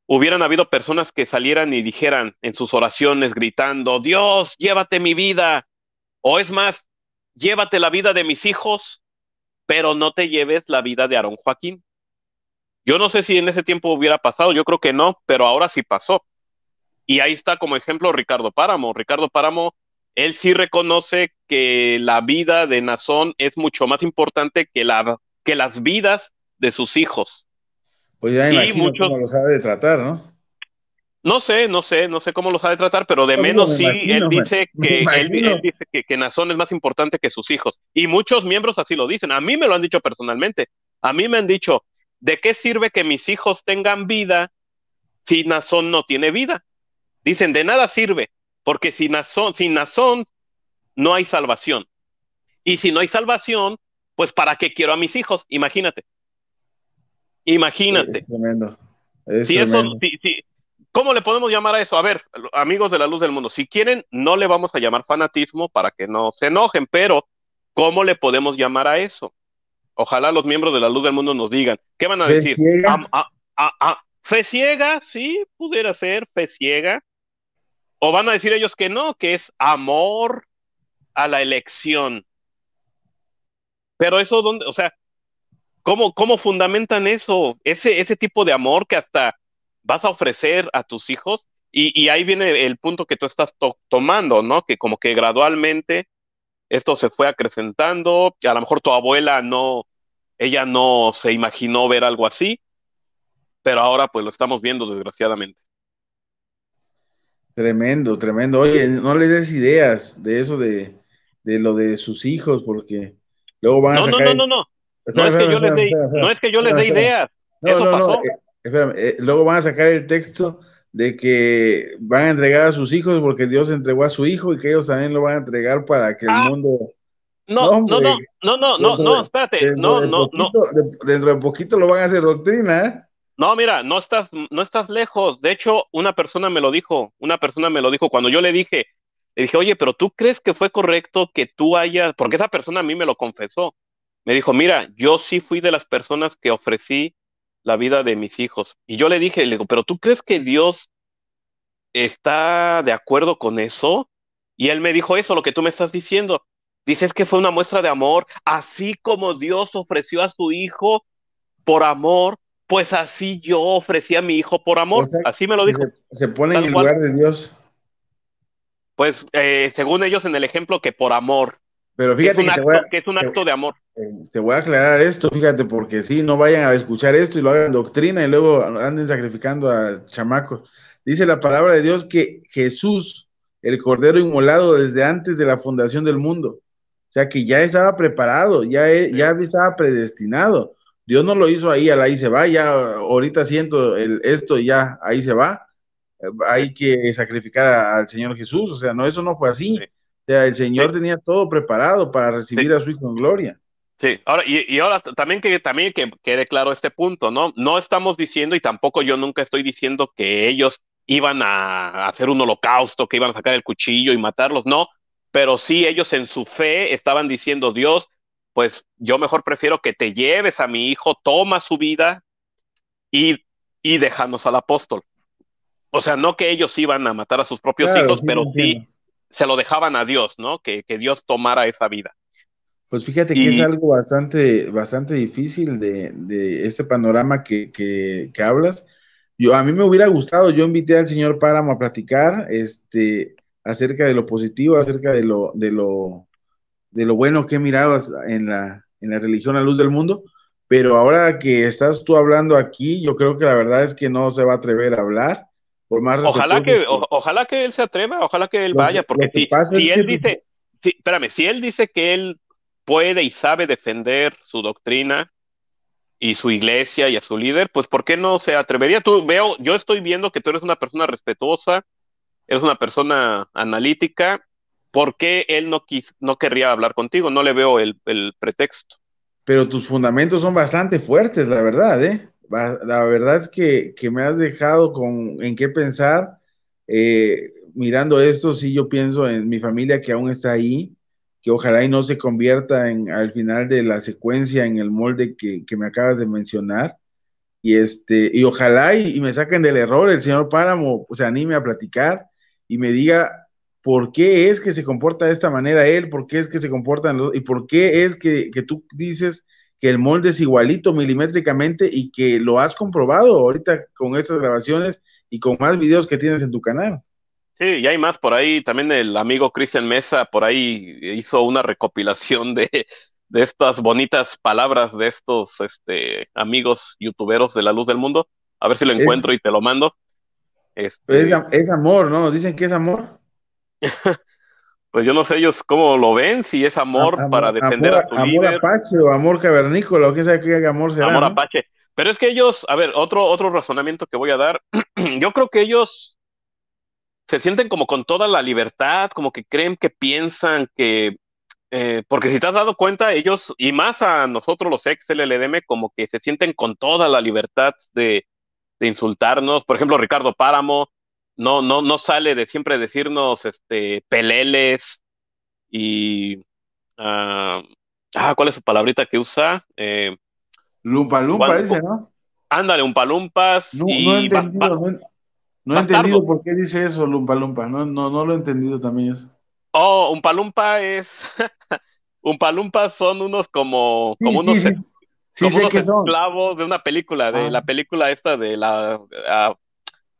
hubieran habido personas que salieran y dijeran en sus oraciones gritando, Dios, llévate mi vida, o es más, llévate la vida de mis hijos, pero no te lleves la vida de Aarón Joaquín. Yo no sé si en ese tiempo hubiera pasado, yo creo que no, pero ahora sí pasó. Y ahí está como ejemplo Ricardo Páramo. Ricardo Páramo, él sí reconoce que la vida de Nazón es mucho más importante que, la, que las vidas de sus hijos. Pues ya imagino cómo los ha de tratar, ¿no? No sé, no sé, no sé cómo los ha de tratar, pero de menos sí, él, dice [laughs] que, él, dice, que, que Nazón es más importante que sus hijos. Y muchos miembros así lo dicen. A mí me lo han dicho personalmente. A mí me han dicho, ¿de qué sirve que mis hijos tengan vida si Nazón no tiene vida? Dicen, de nada sirve, porque sin Nazón, sin Nazón no hay salvación. Y si no hay salvación, pues ¿para qué quiero a mis hijos? Imagínate. Imagínate. tremendo. eso, ¿Cómo le podemos llamar a eso? A ver, amigos de la luz del mundo, si quieren, no le vamos a llamar fanatismo para que no se enojen, pero ¿cómo le podemos llamar a eso? Ojalá los miembros de la luz del mundo nos digan. ¿Qué van a decir? fe ciega, sí, pudiera ser fe ciega. O van a decir ellos que no, que es amor a la elección. Pero eso, dónde, o sea, ¿Cómo, fundamentan eso? Ese, ese tipo de amor que hasta vas a ofrecer a tus hijos. Y, ahí viene el punto que tú estás tomando, ¿no? Que como que gradualmente esto se fue acrecentando. A lo mejor tu abuela no, ella no se imaginó ver algo así, pero ahora pues lo estamos viendo desgraciadamente. Tremendo, tremendo. Oye, no le des ideas de eso de, de lo de sus hijos, porque luego van a sacar... No, no, no, no. No es que yo les dé ideas. Eso pasó. luego van a sacar el texto de que van a entregar a sus hijos porque Dios entregó a su hijo y que ellos también lo van a entregar para que el ah. mundo... No, no, no, no, no, espérate, dentro, no, de no, poquito, no. dentro de poquito lo van a hacer doctrina, ¿eh? No, mira, no estás, no estás lejos. De hecho, una persona me lo dijo, una persona me lo dijo cuando yo le dije, le dije, oye, pero tú crees que fue correcto que tú hayas, porque esa persona a mí me lo confesó, me dijo, mira, yo sí fui de las personas que ofrecí la vida de mis hijos. Y yo le dije, le digo, pero ¿tú crees que Dios está de acuerdo con eso? Y él me dijo eso, lo que tú me estás diciendo. Dices que fue una muestra de amor, así como Dios ofreció a su hijo por amor, pues así yo ofrecí a mi hijo por amor. así me lo dijo. Se, pone en el lugar de Dios. Pues eh, según ellos en el ejemplo que por amor. Pero fíjate que, es un, acto, de amor. Eh, te voy a aclarar esto, fíjate, porque si no vayan a escuchar esto y lo hagan doctrina y luego anden sacrificando a chamacos. Dice la palabra de Dios que Jesús, el Cordero inmolado desde antes de la fundación del mundo, o sea que ya estaba preparado, ya, e, ya estaba predestinado. Dios no lo hizo ahí, ahí se va, ya ahorita siento el, esto, ya ahí se va. Eh, hay que sacrificar al Señor Jesús, o sea, no, eso no fue así sea, el Señor tenía todo preparado para recibir a su Hijo en gloria. Sí, ahora, y, ahora también que también que quede claro este punto, ¿no? No estamos diciendo, y tampoco yo nunca estoy diciendo que ellos iban a hacer un holocausto, que iban a sacar el cuchillo y matarlos, no, pero sí ellos en su fe estaban diciendo, Dios, pues yo mejor prefiero que te lleves a mi hijo, toma su vida y, y déjanos al apóstol. O sea, no que ellos iban a matar a sus propios hijos, pero sí, se lo dejaban a Dios, ¿no? Que, Dios tomara esa vida. Pues fíjate que es algo bastante, bastante difícil de, de este panorama que, que, hablas. Yo, a mí me hubiera gustado, yo invité al señor Páramo a platicar este, acerca de lo positivo, acerca de lo, de lo, de lo bueno que he mirado en la, en la religión a luz del mundo, pero ahora que estás tú hablando aquí, yo creo que la verdad es que no se va a atrever a hablar ojalá que, ojalá que él se atreva, ojalá que él vaya, porque si, él dice, espérame, si él dice que él puede y sabe defender su doctrina y su iglesia y a su líder, pues ¿por qué no se atrevería? Tú veo, yo estoy viendo que tú eres una persona respetuosa, eres una persona analítica, ¿por qué él no, no querría hablar contigo? No le veo el, el pretexto. Pero tus fundamentos son bastante fuertes, la verdad, ¿eh? la verdad es que, que me has dejado con en qué pensar. Eh, mirando esto, sí yo pienso en mi familia que aún está ahí, que ojalá y no se convierta en, al final de la secuencia en el molde que, que me acabas de mencionar. Y, este, y ojalá y, me saquen del error, el señor Páramo se anime a platicar y me diga por qué es que se comporta de esta manera él, por qué es que se comportan y por qué es que, que tú dices que el molde es igualito milimétricamente y que lo has comprobado ahorita con estas grabaciones y con más videos que tienes en tu canal. Sí, y hay más por ahí. También el amigo Cristian Mesa por ahí hizo una recopilación de, estas bonitas palabras de estos este, amigos youtuberos de la luz del mundo. A ver si lo encuentro y te lo mando. Este pues es, es, amor, ¿no? Dicen que es amor. [laughs] pues yo no sé ellos cómo lo ven, si es amor para defender a tu amor Amor apache o amor cavernícola, o sea que que amor Amor apache. Pero es que ellos, a ver, otro, otro razonamiento que voy a dar, [clears throat] yo creo que ellos se sienten como con toda la libertad, como que creen que piensan que, eh, porque si te has dado cuenta, ellos, y más a nosotros los ex LLDM, e como que se sienten con toda la libertad de insultarnos. Por ejemplo, Ricardo Páramo, no, no, no sale de siempre decirnos este, peleles y. ah, ah ¿cuál es su palabrita que usa? Eh, Lumpa dice, ¿no? Ándale, un palumpas. No, y no he entendido, no, he entendido por qué dice eso, Lumpa Lumpa. No, no, lo he entendido también eso. Oh, un palumpa es. un [laughs] palumpa son unos como. como unos, sí. esclavos de una película, de ah. la película esta de la. Ah,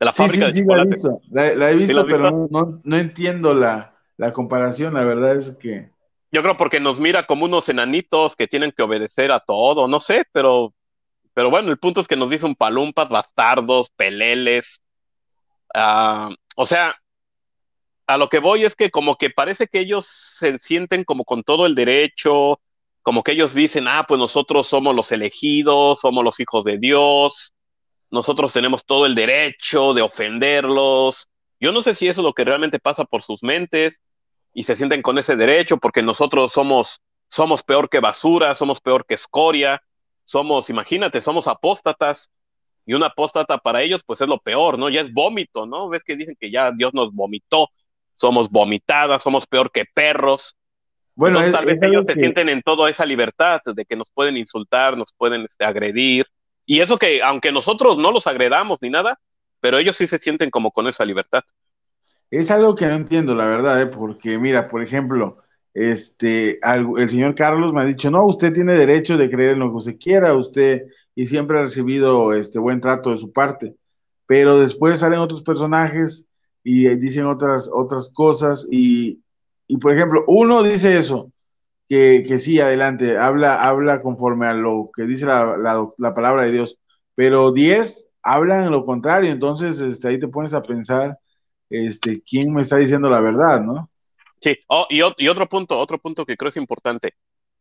la fábrica he visto, pero No, entiendo la, comparación, la verdad es que... Yo creo porque nos mira como unos enanitos que tienen que obedecer a todo, no sé, pero, pero bueno, el punto es que nos dicen palumpas, bastardos, peleles. Ah, o sea, a lo que voy es que como que parece que ellos se sienten como con todo el derecho, como que ellos dicen, ah, pues nosotros somos los elegidos, somos los hijos de Dios, nosotros tenemos todo el derecho de ofenderlos. Yo no sé si eso es lo que realmente pasa por sus mentes y se sienten con ese derecho porque nosotros somos, somos peor que basura, somos peor que escoria, somos, imagínate, somos apóstatas y una apóstata para ellos pues es lo peor, ¿no? Ya es vómito, ¿no? Ves que dicen que ya Dios nos vomitó, somos vomitadas, somos peor que perros. Bueno, Entonces, tal vez ellos se sienten en toda esa libertad de que nos pueden insultar, nos pueden este, agredir, y eso que, aunque nosotros no los agredamos ni nada, pero ellos sí se sienten como con esa libertad. Es algo que no entiendo, la verdad, ¿eh? porque mira, por ejemplo, este, el señor Carlos me ha dicho, no, usted tiene derecho de creer en lo que usted quiera, usted, y siempre ha recibido este buen trato de su parte, pero después salen otros personajes y eh, dicen otras, otras cosas, y, y por ejemplo, uno dice eso, que, que sí, adelante, habla, habla conforme a lo que dice la, la, palabra de Dios, pero 10 hablan lo contrario, entonces este, ahí te pones a pensar este, quién me está diciendo la verdad, ¿no? Sí, oh, y, y, otro punto, otro punto que creo es importante.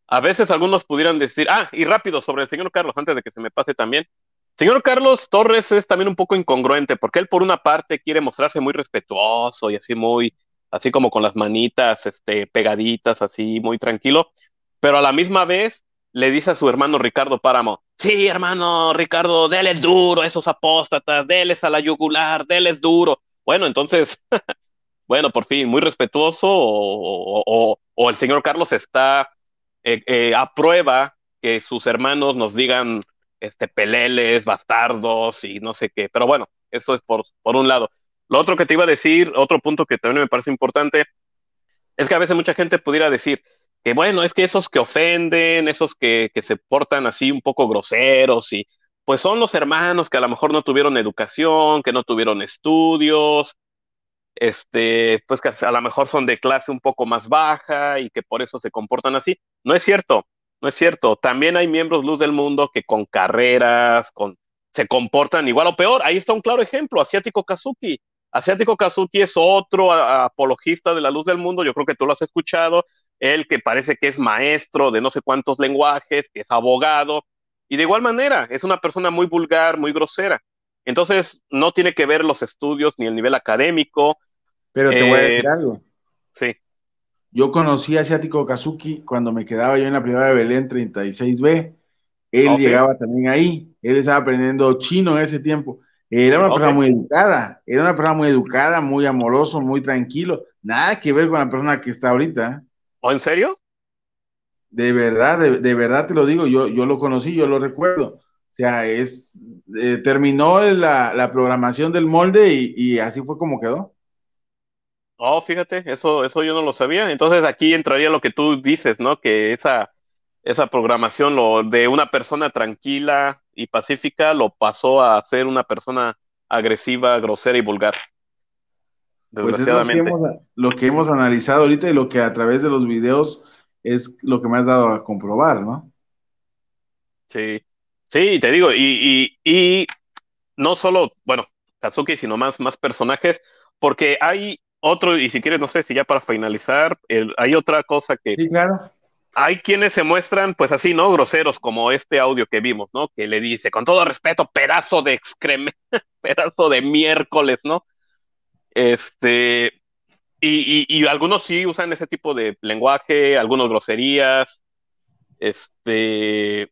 A veces algunos pudieran decir, ah, y rápido sobre el señor Carlos, antes de que se me pase también. Señor Carlos Torres es también un poco incongruente, porque él por una parte quiere mostrarse muy respetuoso y así muy así como con las manitas este, pegaditas, así muy tranquilo, pero a la misma vez le dice a su hermano Ricardo Páramo, sí, hermano Ricardo, déles duro a esos apóstatas, déles a la yugular, déles duro. Bueno, entonces, [laughs] bueno, por fin, muy respetuoso o, el señor Carlos está eh, eh, a prueba que sus hermanos nos digan este, peleles, bastardos y no sé qué, pero bueno, eso es por un lado. Lo otro que te iba a decir, otro punto que también me parece importante, es que a veces mucha gente pudiera decir que, bueno, es que esos que ofenden, esos que, que se portan así un poco groseros y pues son los hermanos que a lo mejor no tuvieron educación, que no tuvieron estudios, este, pues que a lo mejor son de clase un poco más baja y que por eso se comportan así. No es cierto, no es cierto. También hay miembros luz del mundo que con carreras, con se comportan igual o peor. Ahí está un claro ejemplo, asiático Kazuki. Asiático Kazuki es otro apologista de la luz del mundo, yo creo que tú lo has escuchado, él que parece que es maestro de no sé cuántos lenguajes, que es abogado, y de igual manera es una persona muy vulgar, muy grosera. Entonces no tiene que ver los estudios ni el nivel académico. Pero te voy a decir eh, algo. Sí. Yo conocí a Asiático Kazuki cuando me quedaba yo en la primera de Belén 36B. Él llegaba también ahí. Él estaba aprendiendo chino en ese tiempo. Era una persona muy educada, era una persona muy educada, muy amoroso, muy tranquilo. Nada que ver con la persona que está ahorita. ¿O ¿Oh, en serio? De verdad, de, verdad te lo digo, yo, yo lo conocí, yo lo recuerdo. O sea, es, eh, terminó la, programación del molde y, así fue como quedó. Oh, fíjate, eso, eso yo no lo sabía. Entonces aquí entraría lo que tú dices, ¿no? Que esa esa programación lo, de una persona tranquila y pacífica lo pasó a ser una persona agresiva, grosera y vulgar. Pues Desgraciadamente. lo, que hemos, analizado ahorita y lo que a través de los videos es lo que me has dado a comprobar, ¿no? Sí, sí, te digo, y, y, no solo, bueno, Kazuki, sino más, más personajes, porque hay otro, y si quieres, no sé si ya para finalizar, hay otra cosa que, sí, claro hay quienes se muestran, pues así, ¿no? Groseros, como este audio que vimos, ¿no? Que le dice, con todo respeto, pedazo de excremento, [laughs] pedazo de miércoles, ¿no? Este, y, algunos sí usan ese tipo de lenguaje, algunos groserías, este,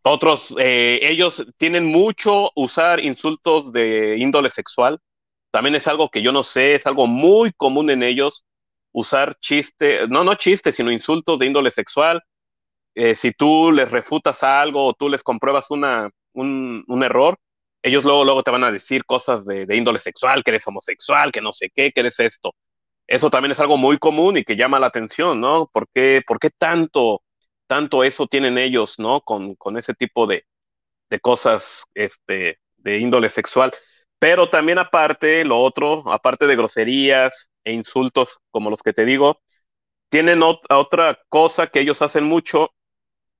otros, eh, ellos tienen mucho usar insultos de índole sexual, también es algo que yo no sé, es algo muy común en ellos, usar chiste no, no chistes, sino insultos de índole sexual. Eh, si tú les refutas algo o tú les compruebas una, un, error, ellos luego, luego te van a decir cosas de, índole sexual, que eres homosexual, que no sé qué, que eres esto. Eso también es algo muy común y que llama la atención, ¿no? ¿Por qué, tanto, tanto eso tienen ellos, ¿no? Con, ese tipo de, cosas este, de índole sexual. Pero también aparte, lo otro, aparte de groserías e insultos como los que te digo, tienen otra cosa que ellos hacen mucho,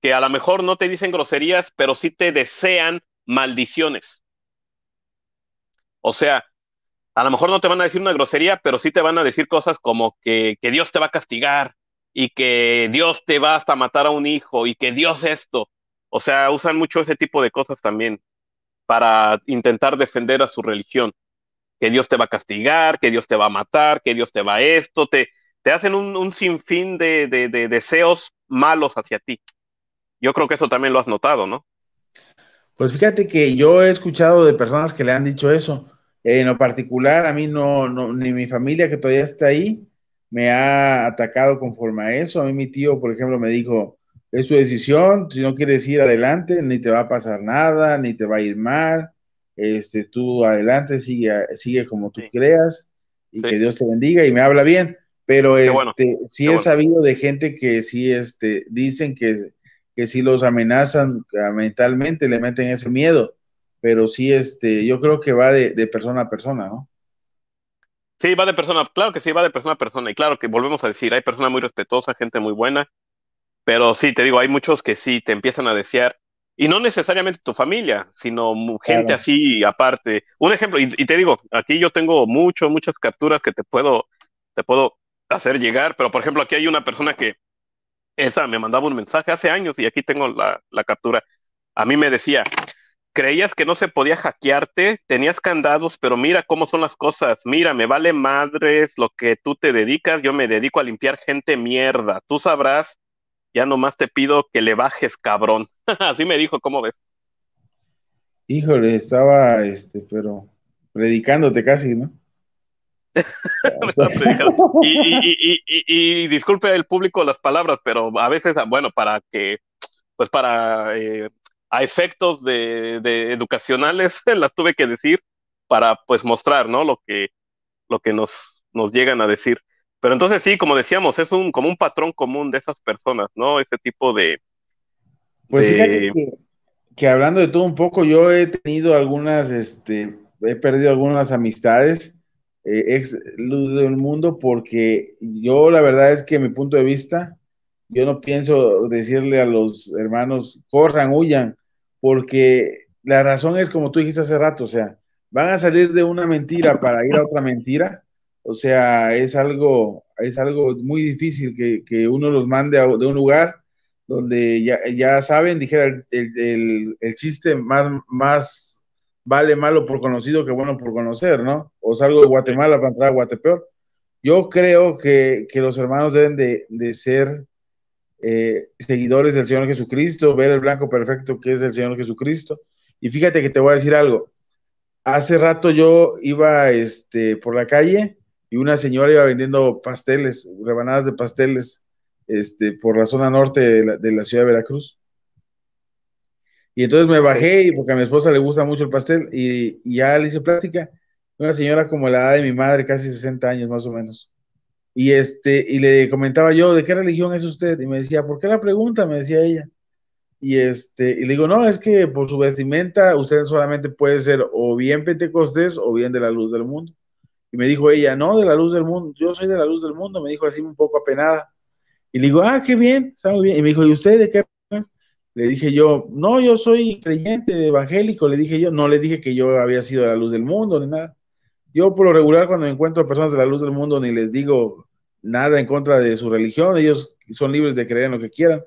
que a lo mejor no te dicen groserías, pero sí te desean maldiciones. O sea, a lo mejor no te van a decir una grosería, pero sí te van a decir cosas como que, que Dios te va a castigar y que Dios te va hasta matar a un hijo y que Dios esto. O sea, usan mucho ese tipo de cosas también para intentar defender a su religión. Que Dios te va a castigar, que Dios te va a matar, que Dios te va a esto, te, te hacen un, sinfín de, de, deseos malos hacia ti. Yo creo que eso también lo has notado, ¿no? Pues fíjate que yo he escuchado de personas que le han dicho eso. En lo particular, a mí no, no, ni mi familia que todavía está ahí me ha atacado conforme a eso. A mí mi tío, por ejemplo, me dijo, es tu decisión, si no quieres ir adelante, ni te va a pasar nada, ni te va a ir mal, este, tú adelante, sigue, sigue como tú creas y que Dios te bendiga y me habla bien, pero este, sí he sabido de gente que sí, este, dicen que, que sí los amenazan ah, mentalmente, le meten ese miedo, pero sí, este, yo creo que va de, de persona a persona, ¿no? Sí, va de persona, claro que sí, va de persona a persona. Y claro que volvemos a decir, hay personas muy respetuosas, gente muy buena, pero sí, te digo, hay muchos que sí te empiezan a desear, y no necesariamente tu familia, sino gente así aparte. Un ejemplo, y, te digo, aquí yo tengo mucho, muchas capturas que te puedo, te puedo hacer llegar, pero por ejemplo, aquí hay una persona que esa me mandaba un mensaje hace años y aquí tengo la, la captura. A mí me decía, creías que no se podía hackearte, tenías candados, pero mira cómo son las cosas, mira, me vale madres lo que tú te dedicas, yo me dedico a limpiar gente mierda, tú sabrás ya nomás te pido que le bajes, cabrón. [laughs] Así me dijo, ¿cómo ves? Híjole, estaba, este, pero predicándote casi, ¿no? [laughs] y, disculpe al público las palabras, pero a veces, bueno, para que, pues para, eh, a efectos de, de educacionales, [laughs] las tuve que decir para, pues, mostrar, ¿no? Lo que, lo que nos, nos llegan a decir. Pero entonces sí, como decíamos, es un, como un patrón común de esas personas, ¿no? Ese tipo de... Pues fíjate que, hablando de todo un poco, yo he tenido algunas, este, he perdido algunas amistades, eh, luz del mundo, porque yo la verdad es que mi punto de vista, yo no pienso decirle a los hermanos, corran, huyan, porque la razón es como tú dijiste hace rato, o sea, van a salir de una mentira para ir a otra mentira o sea, es algo, es algo muy difícil que, uno los mande de un lugar donde ya, saben, dijera el, el, chiste, más, más vale malo por conocido que bueno por conocer, ¿no? O salgo de Guatemala para entrar a Guatepeor. Yo creo que, los hermanos deben de, ser eh, seguidores del Señor Jesucristo, ver el blanco perfecto que es el Señor Jesucristo. Y fíjate que te voy a decir algo. Hace rato yo iba este, por la calle y una señora iba vendiendo pasteles, rebanadas de pasteles, este, por la zona norte de la, ciudad de Veracruz. Y entonces me bajé, porque a mi esposa le gusta mucho el pastel, y, ya le hice plática. Una señora como la edad de mi madre, casi 60 años más o menos. Y, este, y le comentaba yo, ¿de qué religión es usted? Y me decía, ¿por qué la pregunta? Me decía ella. Y, este, y le digo, no, es que por su vestimenta usted solamente puede ser o bien pentecostés o bien de la luz del mundo me dijo ella, no, de la luz del mundo, yo soy de la luz del mundo, me dijo así un poco apenada. Y le digo, ah, qué bien, está muy bien. Y me dijo, ¿y usted de qué? Le dije yo, no, yo soy creyente evangélico, le dije yo, no le dije que yo había sido de la luz del mundo ni nada. Yo por lo regular cuando encuentro personas de la luz del mundo ni les digo nada en contra de su religión, ellos son libres de creer en lo que quieran.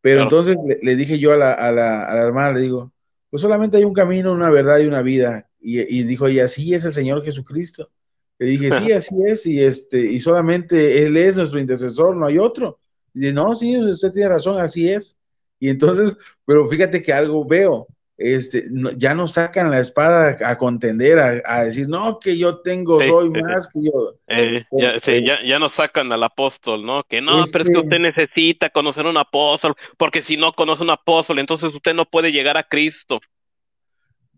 Pero entonces le, dije yo a la, a, la, hermana, le digo, pues solamente hay un camino, una verdad y una vida. Y, dijo y así es el Señor Jesucristo. Le dije, sí, [laughs] así es, y este, y solamente él es nuestro intercesor, no hay otro. Y no, sí, usted tiene razón, así es. Y entonces, pero fíjate que algo veo, este, ya no sacan la espada a contender, a, decir, no, que yo tengo, soy más que yo. Eh, este ya, ya, no sacan al apóstol, ¿no? Que no, pues pero es que usted necesita conocer un apóstol, porque si no conoce un apóstol, entonces usted no puede llegar a Cristo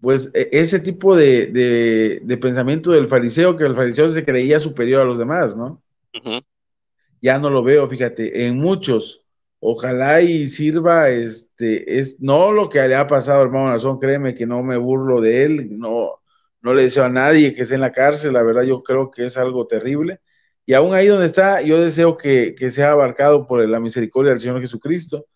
pues e, ese tipo de, pensamiento del fariseo, que el fariseo se creía superior a los demás, ¿no? Ya no lo veo, fíjate, en muchos. Ojalá y sirva, este, es no lo que le ha pasado, hermano Nazón, créeme que no me burlo de él, no, no le deseo a nadie que esté en la cárcel, la verdad yo creo que es algo terrible. Y aún ahí donde está, yo deseo que, que sea abarcado por la misericordia del Señor Jesucristo,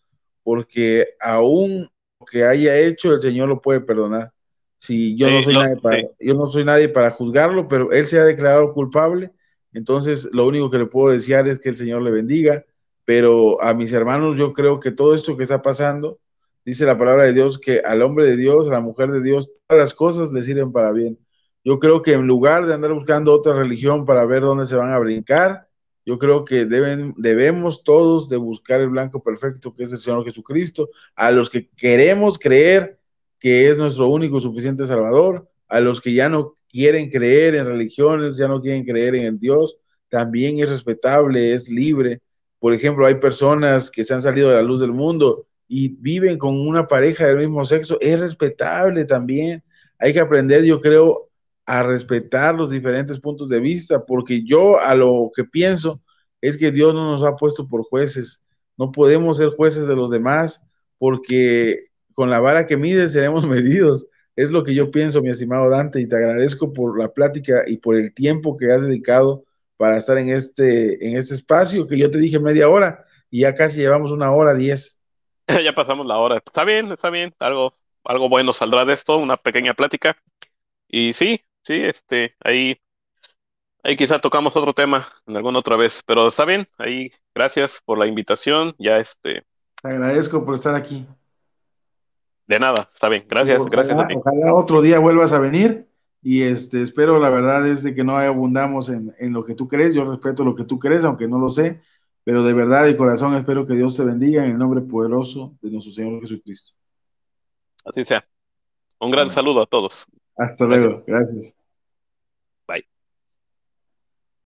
porque aún lo que haya hecho, el Señor lo puede perdonar si yo, no soy nadie para, yo no soy nadie para juzgarlo, pero él se ha declarado culpable. Entonces, lo único que le puedo desear es que el Señor le bendiga. Pero a mis hermanos, yo creo que todo esto que está pasando, dice la palabra de Dios, que al hombre de Dios, a la mujer de Dios, todas las cosas le sirven para bien. Yo creo que en lugar de andar buscando otra religión para ver dónde se van a brincar, yo creo que deben, debemos todos de buscar el blanco perfecto que es el Señor Jesucristo. A los que queremos creer que es nuestro único suficiente Salvador, a los que ya no quieren creer en religiones, ya no quieren creer en Dios, también es respetable, es libre. Por ejemplo, hay personas que se han salido de la luz del mundo y viven con una pareja del mismo sexo, es respetable también. Hay que aprender, yo creo, a respetar los diferentes puntos de vista, porque yo a lo que pienso es que Dios no nos ha puesto por jueces. No podemos ser jueces de los demás porque con la vara que mides seremos [laughs] medidos. Es lo que yo pienso, mi estimado Dante, y te agradezco por la plática y por el tiempo que has dedicado para estar en este, en este espacio que yo te dije media hora y ya casi llevamos una hora diez. [laughs] Ya pasamos la hora. Está bien, está bien. Algo, algo bueno saldrá de esto, una pequeña plática. Y sí, sí, este, ahí, ahí quizá tocamos otro tema en alguna otra vez, pero está bien. Ahí, gracias por la invitación. Ya este. Te agradezco por estar aquí. De nada, está bien. Gracias, gracias. También. Ojalá otro día vuelvas a venir y este, espero, la verdad es de que no abundamos en, en lo que tú crees. Yo respeto lo que tú crees, aunque no lo sé, pero de verdad y corazón espero que Dios te bendiga en el nombre poderoso de nuestro Señor Jesucristo. Así sea. Un gran saludo a todos. Hasta luego. gracias.